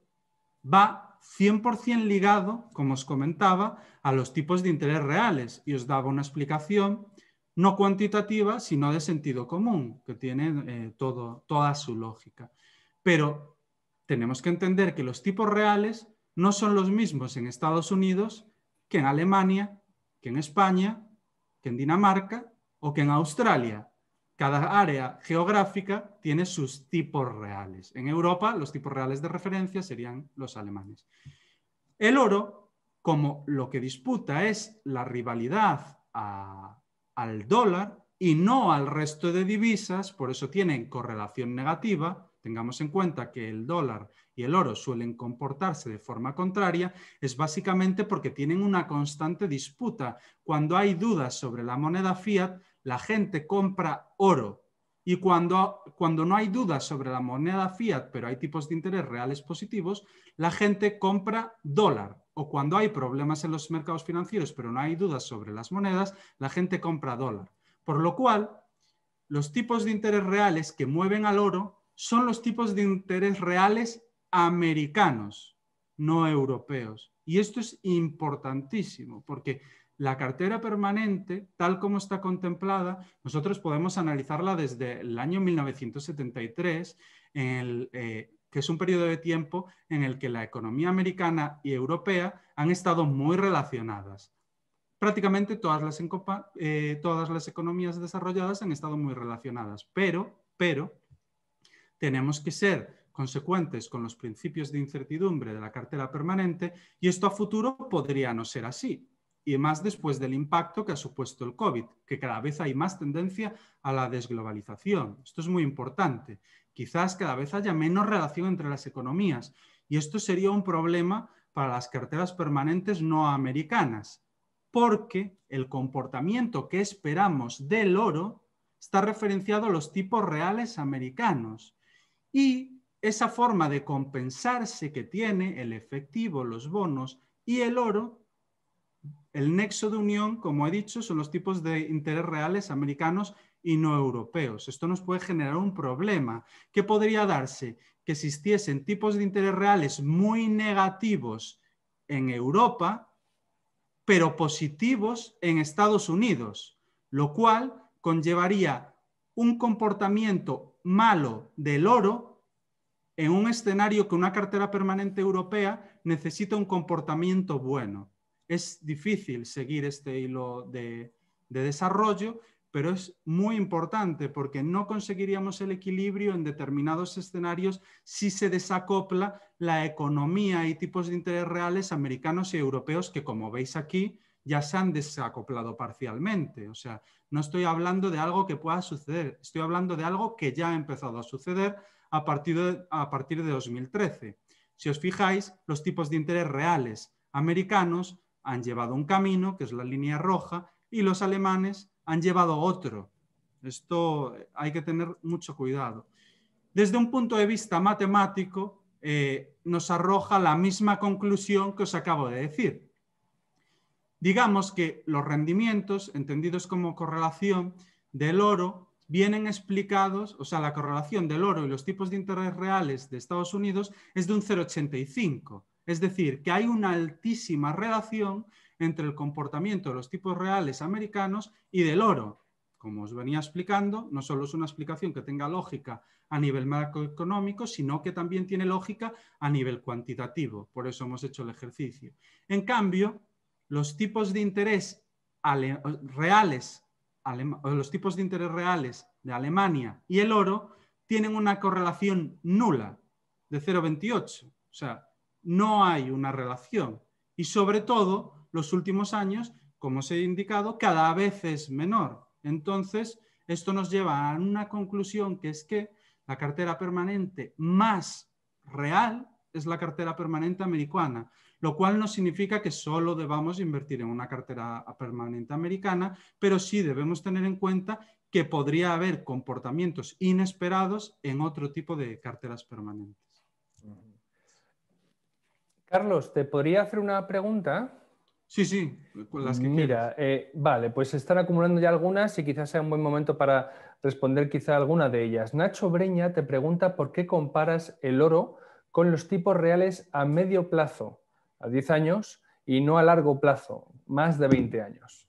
va 100% ligado, como os comentaba, a los tipos de interés reales y os daba una explicación no cuantitativa, sino de sentido común, que tiene eh, toda su lógica. Pero tenemos que entender que los tipos reales no son los mismos en Estados Unidos que en Alemania, que en España, que en Dinamarca o que en Australia cada área geográfica tiene sus tipos reales. En Europa, los tipos reales de referencia serían los alemanes. El oro, como lo que disputa es la rivalidad al dólar y no al resto de divisas, por eso tienen correlación negativa, tengamos en cuenta que el dólar y el oro suelen comportarse de forma contraria, es básicamente porque tienen una constante disputa. Cuando hay dudas sobre la moneda fiat, la gente compra oro y cuando, cuando no hay dudas sobre la moneda fiat, pero hay tipos de interés reales positivos, la gente compra dólar. O cuando hay problemas en los mercados financieros, pero no hay dudas sobre las monedas, la gente compra dólar. Por lo cual, los tipos de interés reales que mueven al oro son los tipos de interés reales americanos, no europeos. Y esto es importantísimo, porque la cartera permanente, tal como está contemplada, nosotros podemos analizarla desde el año 1973, eh, que es un periodo de tiempo en el que la economía americana y europea han estado muy relacionadas. Prácticamente todas las, eh, economías desarrolladas han estado muy relacionadas, pero tenemos que ser consecuentes con los principios de incertidumbre de la cartera permanente y esto a futuro podría no ser así y más después del impacto que ha supuesto el COVID, que cada vez hay más tendencia a la desglobalización. Esto es muy importante. Quizás cada vez haya menos relación entre las economías y esto sería un problema para las carteras permanentes no americanas, porque el comportamiento que esperamos del oro está referenciado a los tipos reales americanos y esa forma de compensarse que tiene el efectivo, los bonos y el oro el nexo de unión, como he dicho, son los tipos de interés reales americanos y no europeos. Esto nos puede generar un problema. ¿Qué podría darse? Que existiesen tipos de interés reales muy negativos en Europa, pero positivos en Estados Unidos, lo cual conllevaría un comportamiento malo del oro en un escenario que una cartera permanente europea necesita un comportamiento bueno. Es difícil seguir este hilo de, desarrollo, pero es muy importante porque no conseguiríamos el equilibrio en determinados escenarios si se desacopla la economía y tipos de interés reales americanos y europeos que, como veis aquí, ya se han desacoplado parcialmente. O sea, no estoy hablando de algo que pueda suceder, estoy hablando de algo que ya ha empezado a suceder a partir a partir de 2013. Si os fijáis, los tipos de interés reales americanos han llevado un camino, que es la línea roja, y los alemanes han llevado otro. Esto hay que tener mucho cuidado. Desde un punto de vista matemático, eh, nos arroja la misma conclusión que os acabo de decir. Digamos que los rendimientos, entendidos como correlación del oro, vienen explicados, o sea, la correlación del oro y los tipos de interés reales de Estados Unidos es de un 0,85. Es decir, que hay una altísima relación entre el comportamiento de los tipos reales americanos y del oro. Como os venía explicando, no solo es una explicación que tenga lógica a nivel macroeconómico, sino que también tiene lógica a nivel cuantitativo. Por eso hemos hecho el ejercicio. En cambio, los tipos de interés reales, de reales de Alemania y el oro tienen una correlación nula de 0,28. O sea, no hay una relación. Y sobre todo, los últimos años, como os he indicado, cada vez es menor. Entonces, esto nos lleva a una conclusión que es que la cartera permanente más real es la cartera permanente americana, lo cual no significa que solo debamos invertir en una cartera permanente americana, pero sí debemos tener en cuenta que podría haber comportamientos inesperados en otro tipo de carteras permanentes. Carlos, ¿te podría hacer una pregunta? Sí, sí, con las que Mira, eh, vale, pues se están acumulando ya algunas y quizás sea un buen momento para responder quizá alguna de ellas. Nacho Breña te pregunta por qué comparas el oro con los tipos reales a medio plazo, a 10 años, y no a largo plazo, más de 20 años.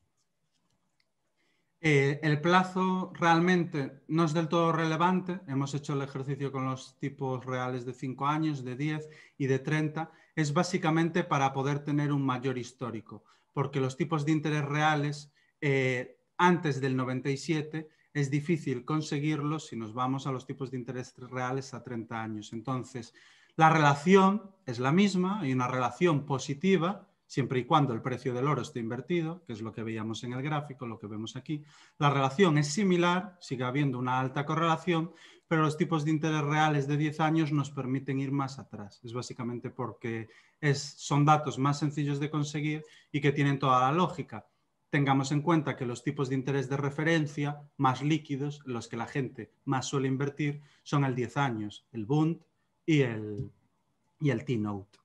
Eh, el plazo realmente no es del todo relevante. Hemos hecho el ejercicio con los tipos reales de 5 años, de 10 y de 30. Es básicamente para poder tener un mayor histórico, porque los tipos de interés reales eh, antes del 97 es difícil conseguirlos si nos vamos a los tipos de interés reales a 30 años. Entonces, la relación es la misma, y una relación positiva siempre y cuando el precio del oro esté invertido, que es lo que veíamos en el gráfico, lo que vemos aquí. La relación es similar, sigue habiendo una alta correlación, pero los tipos de interés reales de 10 años nos permiten ir más atrás. Es básicamente porque es, son datos más sencillos de conseguir y que tienen toda la lógica. Tengamos en cuenta que los tipos de interés de referencia más líquidos, los que la gente más suele invertir, son el 10 años, el Bund y el, y T-Note.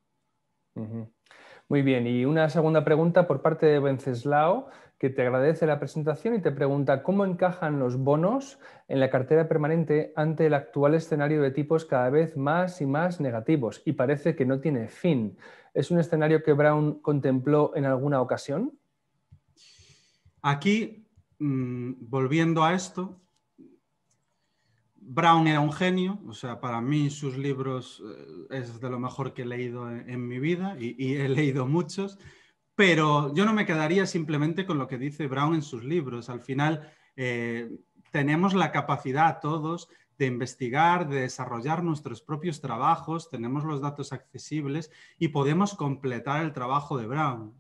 Muy bien, y una segunda pregunta por parte de Wenceslao, que te agradece la presentación y te pregunta cómo encajan los bonos en la cartera permanente ante el actual escenario de tipos cada vez más y más negativos y parece que no tiene fin. ¿Es un escenario que Brown contempló en alguna ocasión? Aquí, mm, volviendo a esto, Brown era un genio, o sea, para mí sus libros eh, es de lo mejor que he leído en, mi vida y, he leído muchos, pero yo no me quedaría simplemente con lo que dice Brown en sus libros. Al final, eh, tenemos la capacidad todos de investigar, de desarrollar nuestros propios trabajos, tenemos los datos accesibles y podemos completar el trabajo de Brown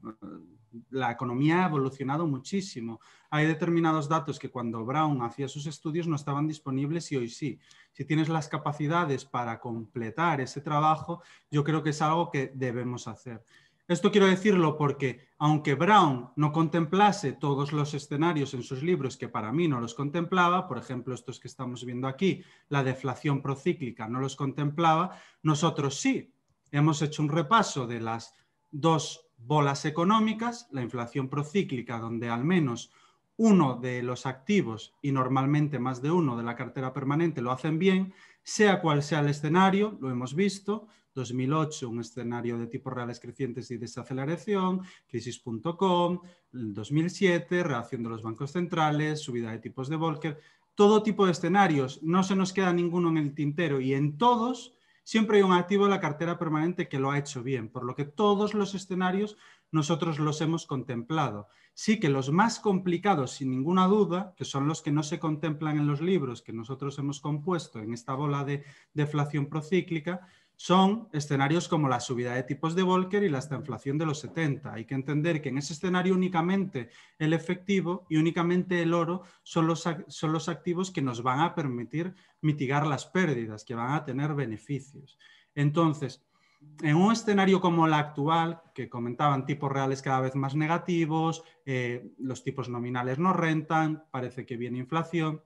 la economía ha evolucionado muchísimo. Hay determinados datos que cuando Brown hacía sus estudios no estaban disponibles y hoy sí. Si tienes las capacidades para completar ese trabajo, yo creo que es algo que debemos hacer. Esto quiero decirlo porque, aunque Brown no contemplase todos los escenarios en sus libros que para mí no los contemplaba, por ejemplo, estos que estamos viendo aquí, la deflación procíclica no los contemplaba, nosotros sí hemos hecho un repaso de las dos bolas económicas, la inflación procíclica, donde al menos uno de los activos y normalmente más de uno de la cartera permanente lo hacen bien, sea cual sea el escenario, lo hemos visto, 2008 un escenario de tipos reales crecientes y desaceleración, crisis.com, 2007 reacción de los bancos centrales, subida de tipos de Volcker, todo tipo de escenarios, no se nos queda ninguno en el tintero y en todos siempre hay un activo en la cartera permanente que lo ha hecho bien, por lo que todos los escenarios nosotros los hemos contemplado. Sí que los más complicados, sin ninguna duda, que son los que no se contemplan en los libros que nosotros hemos compuesto en esta bola de deflación procíclica, son escenarios como la subida de tipos de Volcker y la estanflación de los 70. Hay que entender que en ese escenario únicamente el efectivo y únicamente el oro son los, activos que nos van a permitir mitigar las pérdidas, que van a tener beneficios. Entonces, en un escenario como el actual, que comentaban tipos reales cada vez más negativos, eh, los tipos nominales no rentan, parece que viene inflación,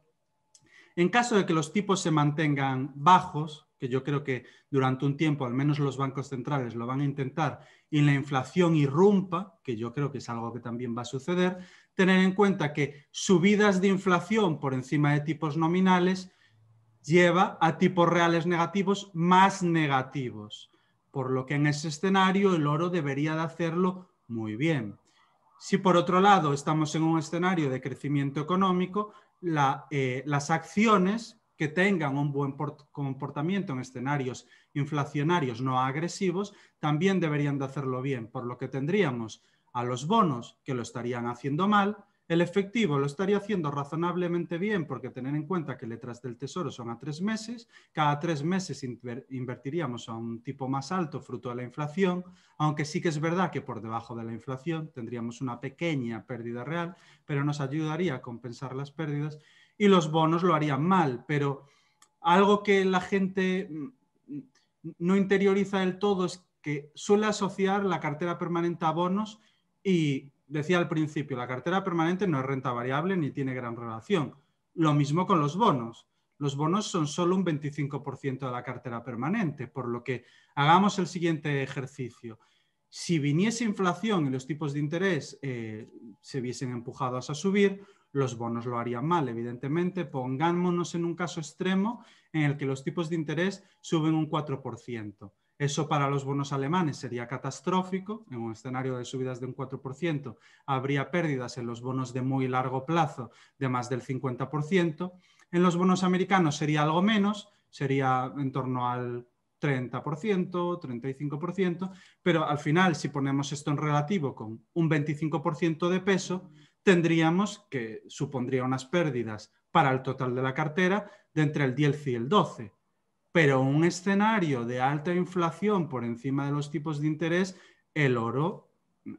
en caso de que los tipos se mantengan bajos, que yo creo que durante un tiempo al menos los bancos centrales lo van a intentar, y la inflación irrumpa, que yo creo que es algo que también va a suceder, tener en cuenta que subidas de inflación por encima de tipos nominales lleva a tipos reales negativos más negativos, por lo que en ese escenario el oro debería de hacerlo muy bien. Si por otro lado estamos en un escenario de crecimiento económico, eh, las acciones que tengan un buen comportamiento en escenarios inflacionarios no agresivos, también deberían de hacerlo bien, por lo que tendríamos a los bonos que lo estarían haciendo mal, el efectivo lo estaría haciendo razonablemente bien porque tener en cuenta que letras del tesoro son a tres meses, cada tres meses invertiríamos a un tipo más alto fruto de la inflación, aunque sí que es verdad que por debajo de la inflación tendríamos una pequeña pérdida real, pero nos ayudaría a compensar las pérdidas y los bonos lo harían mal, pero algo que la gente mm, mm, no interioriza del todo es que suele asociar la cartera permanente a bonos y decía al principio, la cartera permanente no es renta variable ni tiene gran relación. Lo mismo con los bonos. Los bonos son solo un 25% de la cartera permanente, por lo que hagamos el siguiente ejercicio. Si viniese inflación y los tipos de interés eh, se viesen empujados a subir, los bonos lo harían mal, evidentemente. Pongámonos en un caso extremo en el que los tipos de interés suben un 4%. Eso para los bonos alemanes sería catastrófico. En un escenario de subidas de un 4%, habría pérdidas en los bonos de muy largo plazo de más del 50%. En los bonos americanos sería algo menos, sería en torno al 30%, 35%, pero al final, si ponemos esto en relativo con un 25% de peso, tendríamos que supondría unas pérdidas para el total de la cartera de entre el 10 y el 12. Pero un escenario de alta inflación por encima de los tipos de interés, el oro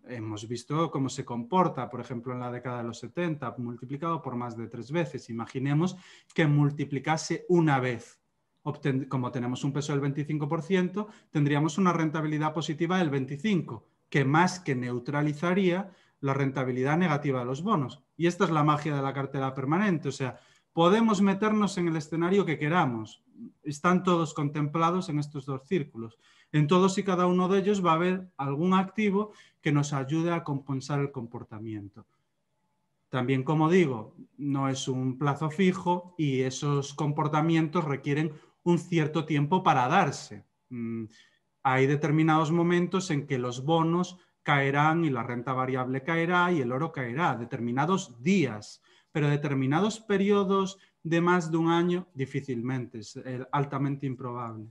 hemos visto cómo se comporta, por ejemplo, en la década de los 70, multiplicado por más de tres veces. Imaginemos que multiplicase una vez. Como tenemos un peso del 25%, tendríamos una rentabilidad positiva del 25%, que más que neutralizaría la rentabilidad negativa de los bonos. Y esta es la magia de la cartera permanente. O sea, podemos meternos en el escenario que queramos. Están todos contemplados en estos dos círculos. En todos y cada uno de ellos va a haber algún activo que nos ayude a compensar el comportamiento. También, como digo, no es un plazo fijo y esos comportamientos requieren un cierto tiempo para darse. Mm, hay determinados momentos en que los bonos caerán y la renta variable caerá y el oro caerá, determinados días, pero determinados periodos de más de un año difícilmente, es eh, altamente improbable.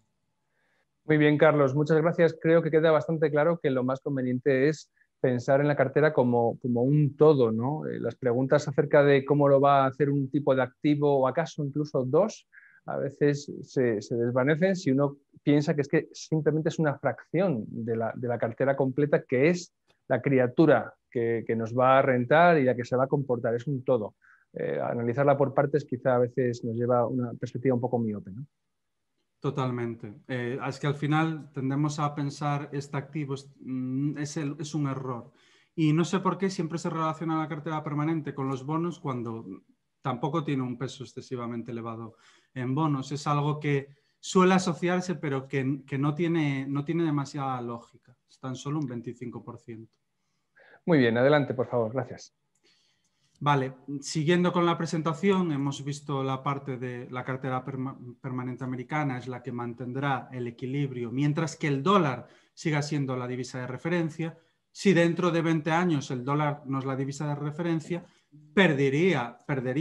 Muy bien, Carlos, muchas gracias. Creo que queda bastante claro que lo más conveniente es pensar en la cartera como, como un todo, ¿no? Eh, las preguntas acerca de cómo lo va a hacer un tipo de activo o acaso incluso dos, a veces se, desvanecen si uno piensa que es que simplemente es una fracción de la, cartera completa que es la criatura que, nos va a rentar y la que se va a comportar, es un todo. Eh, analizarla por partes quizá a veces nos lleva a una perspectiva un poco miope. Totalmente. Eh, es que al final tendemos a pensar este activo es, mm, es un error. Y no sé por qué siempre se relaciona la cartera permanente con los bonos cuando tampoco tiene un peso excesivamente elevado en bonos. Es algo que suele asociarse, pero que, no, tiene, demasiada lógica. Es tan solo un 25%. Muy bien, adelante, por favor. Gracias. Vale, siguiendo con la presentación, hemos visto la parte de la cartera permanente americana, es la que mantendrá el equilibrio, mientras que el dólar siga siendo la divisa de referencia. Si dentro de 20 años el dólar no es la divisa de referencia, perdería,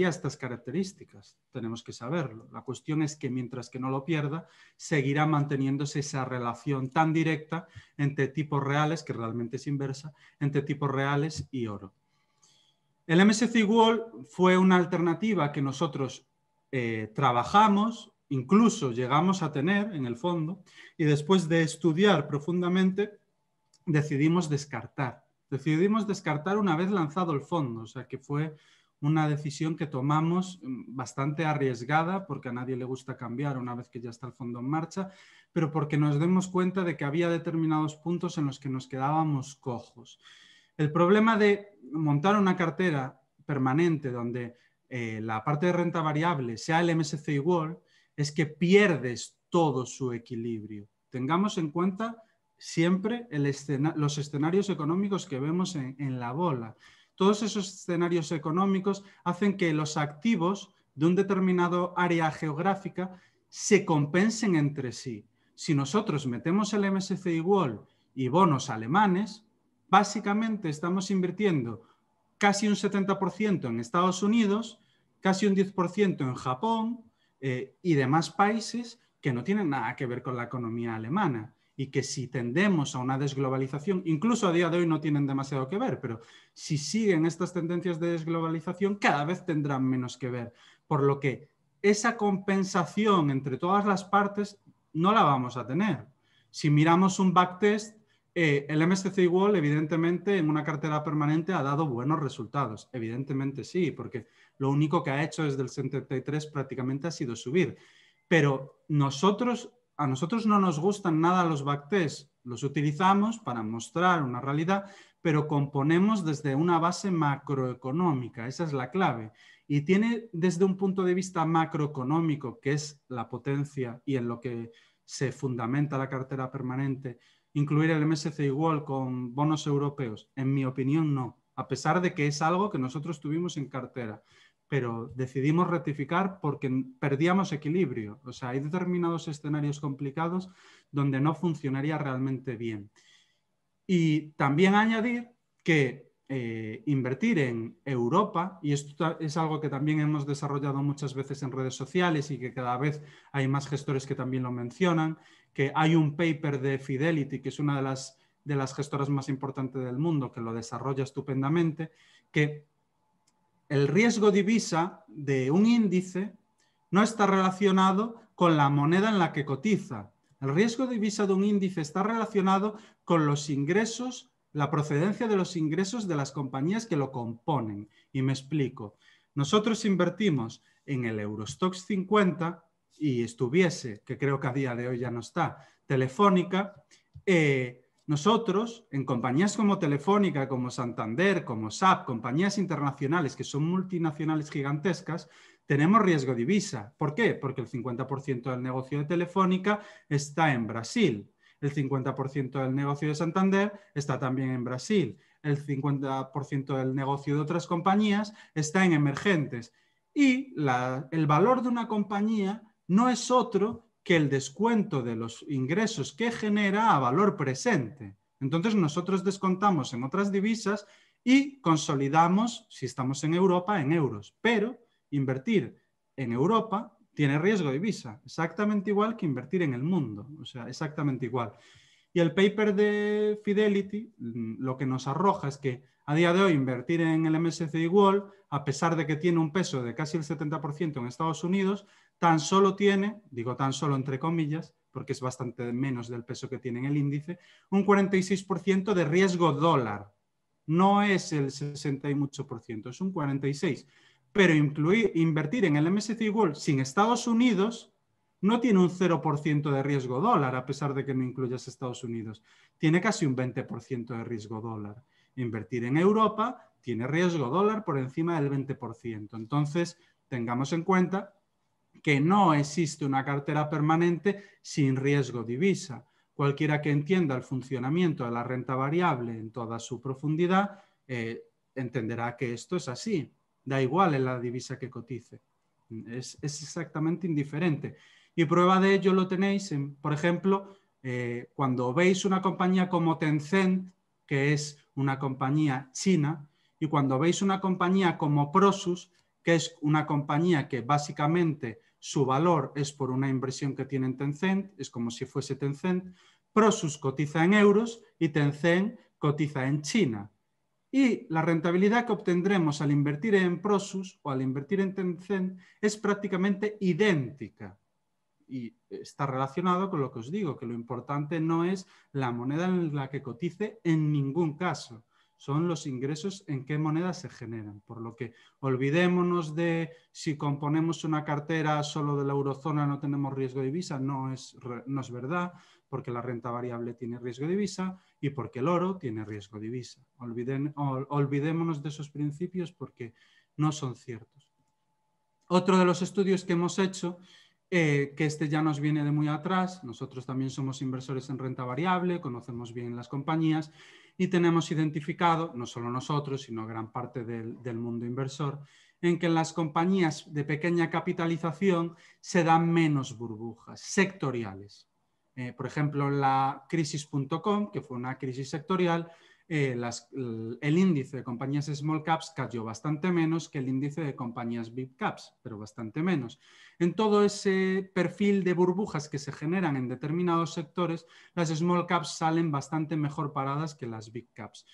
estas características, tenemos que saberlo. La cuestión es que mientras que no lo pierda, seguirá manteniéndose esa relación tan directa entre tipos reales, que realmente es inversa, entre tipos reales y oro. El MSC Wall fue una alternativa que nosotros eh, trabajamos, incluso llegamos a tener en el fondo, y después de estudiar profundamente, decidimos descartar decidimos descartar una vez lanzado el fondo, o sea que fue una decisión que tomamos mm, bastante arriesgada porque a nadie le gusta cambiar una vez que ya está el fondo en marcha, pero porque nos demos cuenta de que había determinados puntos en los que nos quedábamos cojos. El problema de montar una cartera permanente donde eh, la parte de renta variable sea el MSC World es que pierdes todo su equilibrio. Tengamos en cuenta siempre los escenarios económicos que vemos en, la bola. Todos esos escenarios económicos hacen que los activos de un determinado área geográfica se compensen entre sí. Si nosotros metemos el MSCI World y bonos alemanes, básicamente estamos invirtiendo casi un 70% en Estados Unidos, casi un 10% en Japón eh, y demás países que no tienen nada que ver con la economía alemana y que si tendemos a una desglobalización, incluso a día de hoy no tienen demasiado que ver, pero si siguen estas tendencias de desglobalización, cada vez tendrán menos que ver. Por lo que esa compensación entre todas las partes no la vamos a tener. Si miramos un backtest, eh, el MSCI World evidentemente en una cartera permanente ha dado buenos resultados. Evidentemente sí, porque lo único que ha hecho desde el 73 prácticamente ha sido subir. Pero nosotros a nosotros no nos gustan nada los backtests, los utilizamos para mostrar una realidad, pero componemos desde una base macroeconómica, esa es la clave. Y tiene desde un punto de vista macroeconómico, que es la potencia y en lo que se fundamenta la cartera permanente, incluir el MSC igual con bonos europeos. En mi opinión, no, a pesar de que es algo que nosotros tuvimos en cartera pero decidimos rectificar porque perdíamos equilibrio. O sea, hay determinados escenarios complicados donde no funcionaría realmente bien. Y también añadir que eh, invertir en Europa, y esto es algo que también hemos desarrollado muchas veces en redes sociales y que cada vez hay más gestores que también lo mencionan, que hay un paper de Fidelity, que es una de las, de las gestoras más importantes del mundo, que lo desarrolla estupendamente, que el riesgo divisa de un índice no está relacionado con la moneda en la que cotiza. El riesgo divisa de un índice está relacionado con los ingresos, la procedencia de los ingresos de las compañías que lo componen. Y me explico. Nosotros invertimos en el Eurostox 50 y estuviese, que creo que a día de hoy ya no está, Telefónica, eh, nosotros, en compañías como Telefónica, como Santander, como SAP, compañías internacionales que son multinacionales gigantescas, tenemos riesgo de divisa. ¿Por qué? Porque el 50% del negocio de Telefónica está en Brasil, el 50% del negocio de Santander está también en Brasil, el 50% del negocio de otras compañías está en emergentes. Y el valor de una compañía no es otro que el descuento de los ingresos que genera a valor presente. Entonces nosotros descontamos en otras divisas y consolidamos, si estamos en Europa, en euros. Pero invertir en Europa tiene riesgo de divisa, exactamente igual que invertir en el mundo, o sea, exactamente igual. Y el paper de Fidelity mm, lo que nos arroja es que a día de hoy invertir en el MSCI World, a pesar de que tiene un peso de casi el 70% en Estados Unidos, tan solo tiene, digo tan solo entre comillas, porque es bastante menos del peso que tiene en el índice, un 46% de riesgo dólar. No es el 68%, es un 46. Pero invertir en el MSCI World sin Estados Unidos no tiene un 0% de riesgo dólar, a pesar de que no incluyas Estados Unidos. Tiene casi un 20% de riesgo dólar. Invertir en Europa tiene riesgo dólar por encima del 20%. Entonces, tengamos en cuenta que no existe una cartera permanente sin riesgo divisa. Cualquiera que entienda el funcionamiento de la renta variable en toda su profundidad eh, entenderá que esto es así. Da igual en la divisa que cotice. Es, exactamente indiferente. Y prueba de ello lo tenéis, por ejemplo, eh, cuando veis una compañía como Tencent, que es una compañía china, y cuando veis una compañía como Prosus, que es una compañía que básicamente su valor es por una inversión que tiene en Tencent, es como si fuese Tencent, Prosus cotiza en euros y Tencent cotiza en China. Y la rentabilidad que obtendremos al invertir en Prosus o al invertir en Tencent es prácticamente idéntica. Y está relacionado con lo que os digo, que lo importante no es la moneda en la que cotice en ningún caso, son los ingresos en qué moneda se generan. Por lo que olvidémonos de si componemos una cartera solo de la eurozona no tenemos riesgo de divisa, no es, verdad, porque la renta variable tiene riesgo de divisa y porque el oro tiene riesgo de divisa. olvidémonos de esos principios porque no son ciertos. Otro de los estudios que hemos hecho eh, que este ya nos viene de muy atrás. Nosotros también somos inversores en renta variable, conocemos bien las compañías y tenemos identificado, no solo nosotros, sino gran parte del, mundo inversor, en que en las compañías de pequeña capitalización se dan menos burbujas sectoriales. Eh, por ejemplo, la crisis.com, que fue una crisis sectorial, eh, el índice de compañías small caps cayó bastante menos que el índice de compañías big caps, pero bastante menos. En todo ese perfil de burbujas que se generan en determinados sectores, las small caps salen bastante mejor paradas que las big caps.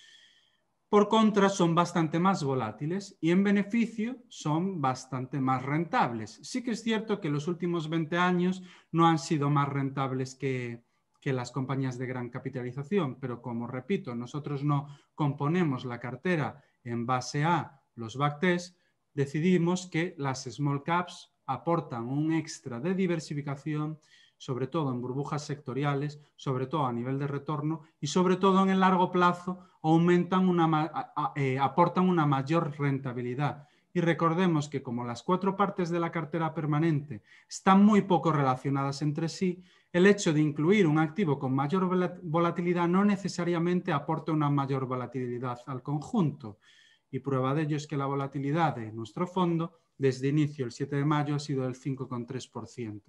Por contra, son bastante más volátiles y en beneficio son bastante más rentables. Sí que es cierto que los últimos 20 años no han sido más rentables que, que las compañías de gran capitalización, pero como repito, nosotros no componemos la cartera en base a los backtests, decidimos que las small caps aportan un extra de diversificación, sobre todo en burbujas sectoriales, sobre todo a nivel de retorno y sobre todo en el largo plazo aumentan una, eh, aportan una mayor rentabilidad y recordemos que como las cuatro partes de la cartera permanente están muy poco relacionadas entre sí, el hecho de incluir un activo con mayor volatilidad no necesariamente aporta una mayor volatilidad al conjunto. Y prueba de ello es que la volatilidad de nuestro fondo desde inicio, el 7 de mayo, ha sido del 5,3%.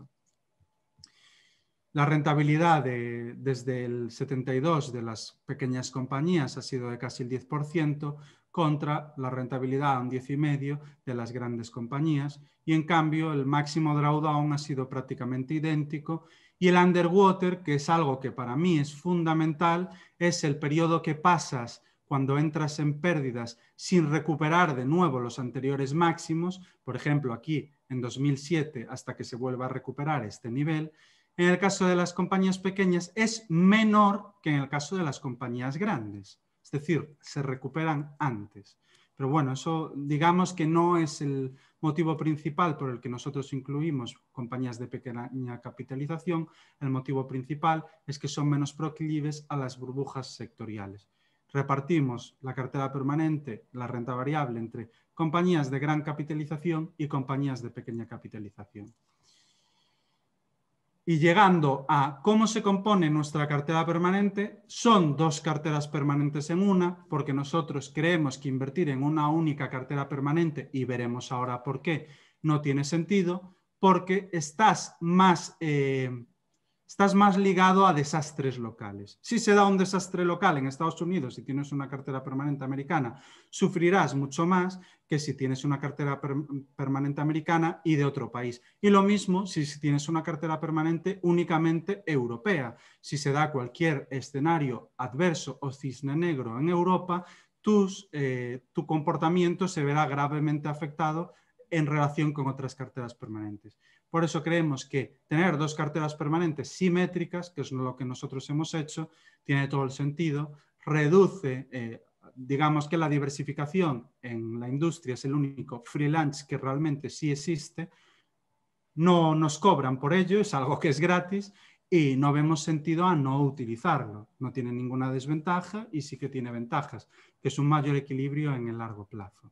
La rentabilidad desde el 72 de las pequeñas compañías ha sido de casi el 10%, contra la rentabilidad a un 10,5 de las grandes compañías y en cambio el máximo drawdown ha sido prácticamente idéntico y el underwater, que es algo que para mí es fundamental, es el periodo que pasas cuando entras en pérdidas sin recuperar de nuevo los anteriores máximos, por ejemplo aquí en 2007 hasta que se vuelva a recuperar este nivel, en el caso de las compañías pequeñas es menor que en el caso de las compañías grandes. Es decir, se recuperan antes. Pero bueno, eso digamos que no es el motivo principal por el que nosotros incluimos compañías de pequeña capitalización. El motivo principal es que son menos proclives a las burbujas sectoriales. Repartimos la cartera permanente, la renta variable, entre compañías de gran capitalización y compañías de pequeña capitalización y llegando a cómo se compone nuestra cartera permanente, son dos carteras permanentes en una, porque nosotros creemos que invertir en una única cartera permanente, y veremos ahora por qué, no tiene sentido, porque estás más eh, estás más ligado a desastres locales. Si se da un desastre local en Estados Unidos y tienes una cartera permanente americana, sufrirás mucho más que si tienes una cartera permanente americana y de otro país. Y lo mismo si tienes una cartera permanente únicamente europea. Si se da cualquier escenario adverso o cisne negro en Europa, eh, tu comportamiento se verá gravemente afectado en relación con otras carteras permanentes. Por eso creemos que tener dos carteras permanentes simétricas, que es lo que nosotros hemos hecho, tiene todo el sentido, reduce, eh, digamos que la diversificación en la industria es el único freelance que realmente sí existe, no nos cobran por ello, es algo que es gratis y no vemos sentido a no utilizarlo. No tiene ninguna desventaja y sí que tiene ventajas, que es un mayor equilibrio en el largo plazo.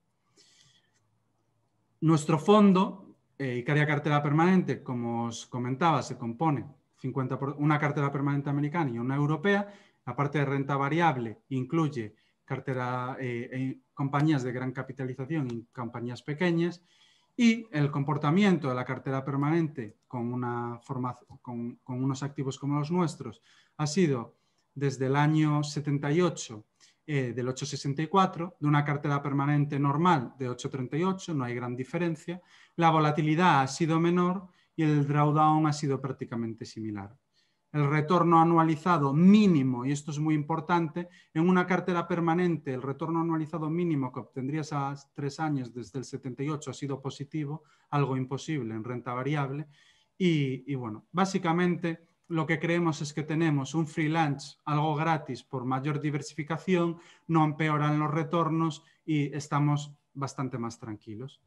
Nuestro fondo, Icaria eh, Cartera Permanente, como os comentaba, se compone 50 una cartera permanente americana y una europea. La parte de renta variable incluye cartera, eh, compañías de gran capitalización y compañías pequeñas. Y el comportamiento de la cartera permanente con, una con, con unos activos como los nuestros ha sido desde el año 78 eh, del 864, de una cartera permanente normal de 838, no hay gran diferencia. La volatilidad ha sido menor y el drawdown ha sido prácticamente similar. El retorno anualizado mínimo, y esto es muy importante, en una cartera permanente el retorno anualizado mínimo que obtendrías a tres años desde el 78 ha sido positivo, algo imposible en renta variable. y bueno, básicamente lo que creemos es que tenemos un freelance, algo gratis por mayor diversificación, no empeoran los retornos y estamos bastante más tranquilos.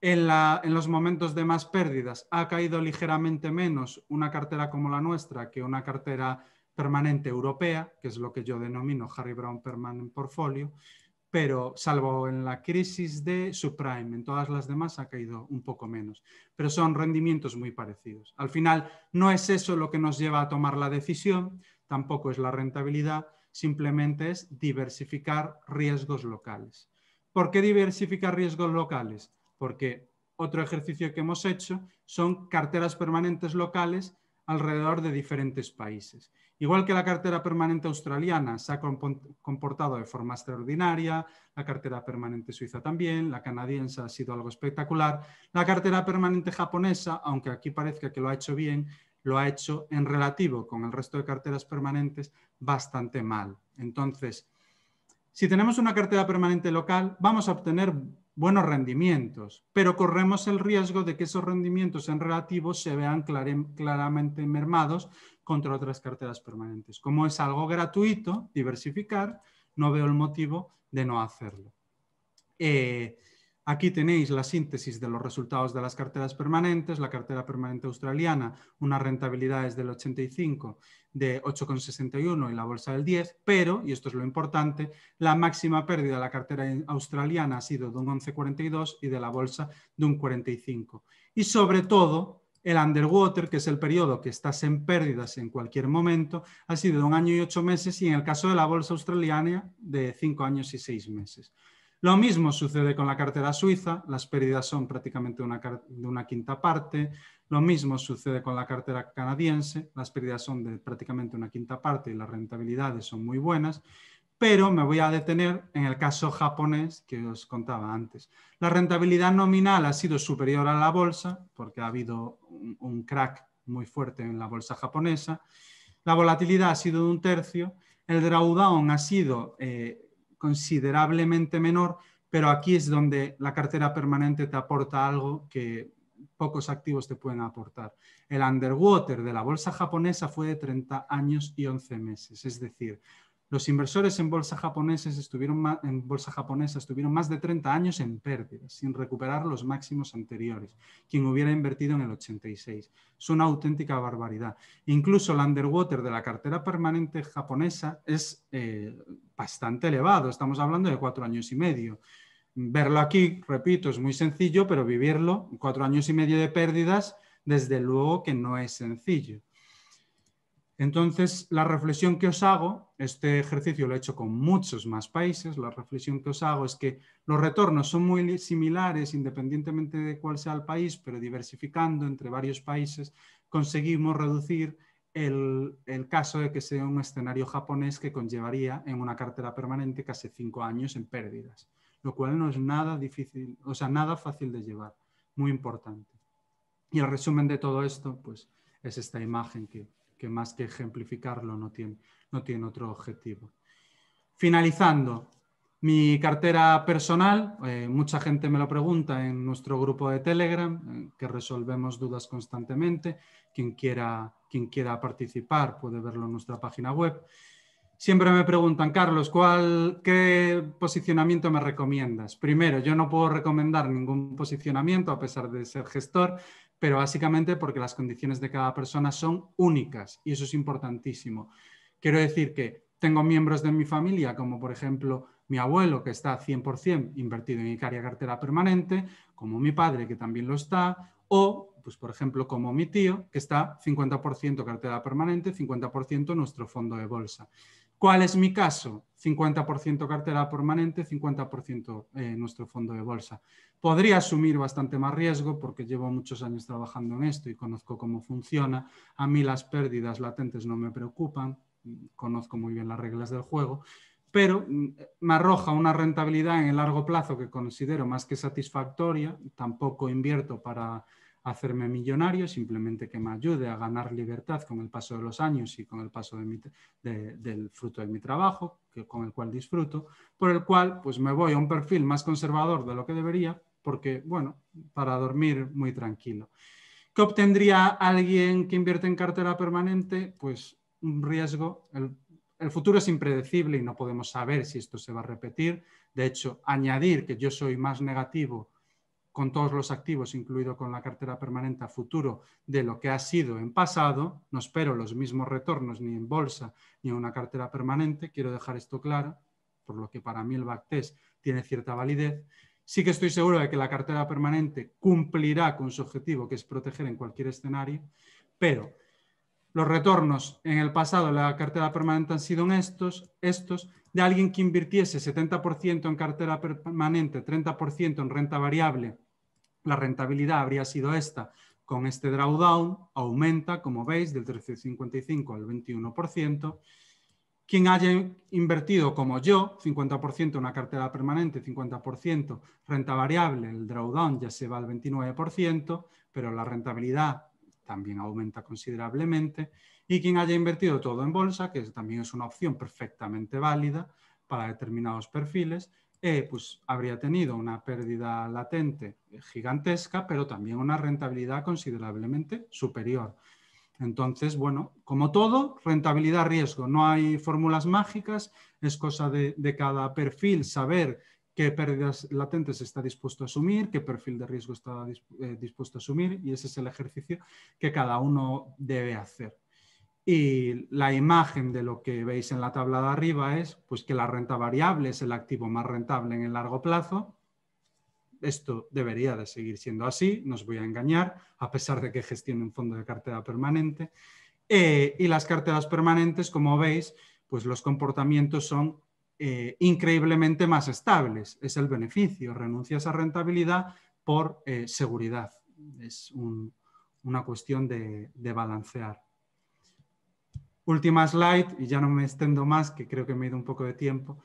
En, en, los momentos de más pérdidas ha caído ligeramente menos una cartera como la nuestra que una cartera permanente europea, que es lo que yo denomino Harry Brown Permanent Portfolio, pero salvo en la crisis de subprime, en todas las demás ha caído un poco menos, pero son rendimientos muy parecidos. Al final, no es eso lo que nos lleva a tomar la decisión, tampoco es la rentabilidad, simplemente es diversificar riesgos locales. ¿Por qué diversificar riesgos locales? Porque otro ejercicio que hemos hecho son carteras permanentes locales alrededor de diferentes países. Igual que la cartera permanente australiana se ha comportado de forma extraordinaria, la cartera permanente suiza también, la canadiense ha sido algo espectacular, la cartera permanente japonesa, aunque aquí parezca que lo ha hecho bien, lo ha hecho en relativo con el resto de carteras permanentes bastante mal. Entonces, si tenemos una cartera permanente local, vamos a obtener buenos rendimientos, pero corremos el riesgo de que esos rendimientos en relativo se vean claramente mermados contra otras carteras permanentes. Como es algo gratuito, diversificar, no veo el motivo de no hacerlo. Eh, aquí tenéis la síntesis de los resultados de las carteras permanentes, la cartera permanente australiana, una rentabilidad es del 85 de 8,61 y la bolsa del 10, pero, y esto es lo importante, la máxima pérdida de la cartera australiana ha sido de un 11,42 y de la bolsa de un 45. Y sobre todo, el underwater, que es el periodo que estás en pérdidas en cualquier momento, ha sido de un año y ocho meses y en el caso de la bolsa australiana de cinco años y seis meses. Lo mismo sucede con la cartera suiza, las pérdidas son prácticamente de una quinta parte. Lo mismo sucede con la cartera canadiense, las pérdidas son de prácticamente una quinta parte y las rentabilidades son muy buenas pero me voy a detener en el caso japonés que os contaba antes. La rentabilidad nominal ha sido superior a la bolsa, porque ha habido un, crack muy fuerte en la bolsa japonesa. La volatilidad ha sido de un tercio. El drawdown ha sido eh, considerablemente menor, pero aquí es donde la cartera permanente te aporta algo que pocos activos te pueden aportar. El underwater de la bolsa japonesa fue de 30 años y 11 meses, es decir, los inversores en bolsa, japoneses estuvieron en bolsa japonesa estuvieron más de 30 años en pérdidas, sin recuperar los máximos anteriores, quien hubiera invertido en el 86. Es una auténtica barbaridad. Incluso el underwater de la cartera permanente japonesa es eh, bastante elevado, estamos hablando de cuatro años y medio. Verlo aquí, repito, es muy sencillo, pero vivirlo, cuatro años y medio de pérdidas, desde luego que no es sencillo. Entonces, la reflexión que os hago, este ejercicio lo he hecho con muchos más países, la reflexión que os hago es que los retornos son muy similares independientemente de cuál sea el país, pero diversificando entre varios países conseguimos reducir el, caso de que sea un escenario japonés que conllevaría en una cartera permanente casi cinco años en pérdidas, lo cual no es nada difícil, o sea, nada fácil de llevar, muy importante. Y el resumen de todo esto, pues, es esta imagen que, que más que ejemplificarlo no tiene, otro objetivo. Finalizando, mi cartera personal, eh, mucha gente me lo pregunta en nuestro grupo de Telegram, eh, que resolvemos dudas constantemente. Quien quiera, participar puede verlo en nuestra página web. Siempre me preguntan, Carlos, ¿cuál, ¿qué posicionamiento me recomiendas? Primero, yo no puedo recomendar ningún posicionamiento a pesar de ser gestor pero básicamente porque las condiciones de cada persona son únicas y eso es importantísimo. Quiero decir que tengo miembros de mi familia, como por ejemplo mi abuelo, que está 100% invertido en Icaria Cartera Permanente, como mi padre, que también lo está, o, pues por ejemplo, como mi tío, que está 50% cartera permanente, 50% nuestro fondo de bolsa. ¿Cuál es mi caso? 50% cartera permanente, 50% eh, nuestro fondo de bolsa. Podría asumir bastante más riesgo porque llevo muchos años trabajando en esto y conozco cómo funciona. A mí las pérdidas latentes no me preocupan, conozco muy bien las reglas del juego, pero mm, me arroja una rentabilidad en el largo plazo que considero más que satisfactoria. Tampoco invierto para hacerme millonario, simplemente que me ayude a ganar libertad con el paso de los años y con el paso del fruto de mi trabajo, que, con el cual disfruto, por el cual pues me voy a un perfil más conservador de lo que debería, porque, bueno, para dormir muy tranquilo. ¿Qué obtendría alguien que invierte en cartera permanente? Pues un riesgo. el futuro es impredecible y no podemos saber si esto se va a repetir. De hecho, añadir que yo soy más negativo con todos los activos, incluido con la cartera permanente a futuro, de lo que ha sido en pasado. No espero los mismos retornos ni en bolsa ni en una cartera permanente, quiero dejar esto claro, por lo que para mí el backtest tiene cierta validez. Sí que estoy seguro de que la cartera permanente cumplirá con su objetivo, que es proteger en cualquier escenario, pero los retornos en el pasado de la cartera permanente han sido estos, estos de alguien que invirtiese 70% en cartera permanente, 30% en renta variable la rentabilidad habría sido esta. Con este drawdown aumenta, como veis, del 13,55 al 21%. Quien haya invertido como yo, 50% una cartera permanente, 50% renta variable, el drawdown ya se va al 29%, pero la rentabilidad también aumenta considerablemente. Y quien haya invertido todo en bolsa, que también es una opción perfectamente válida para determinados perfiles, eh, pues habría tenido una pérdida latente gigantesca, pero también una rentabilidad considerablemente superior. Entonces, bueno, como todo, rentabilidad-riesgo. No hay fórmulas mágicas, es cosa de, cada perfil saber qué pérdidas latentes está dispuesto a asumir, qué perfil de riesgo está eh, dispuesto a asumir y ese es el ejercicio que cada uno debe hacer. Y la imagen de lo que veis en la tabla de arriba es pues, que la renta variable es el activo más rentable en el largo plazo. Esto debería de seguir siendo así, no os voy a engañar, a pesar de que gestione un fondo de cartera permanente. Eh, y las carteras permanentes, como veis, pues los comportamientos son eh, increíblemente más estables. Es el beneficio, renuncias a rentabilidad por eh, seguridad. Es una cuestión de balancear. Última slide, y ya no me extendo más, que creo que me he ido un poco de tiempo.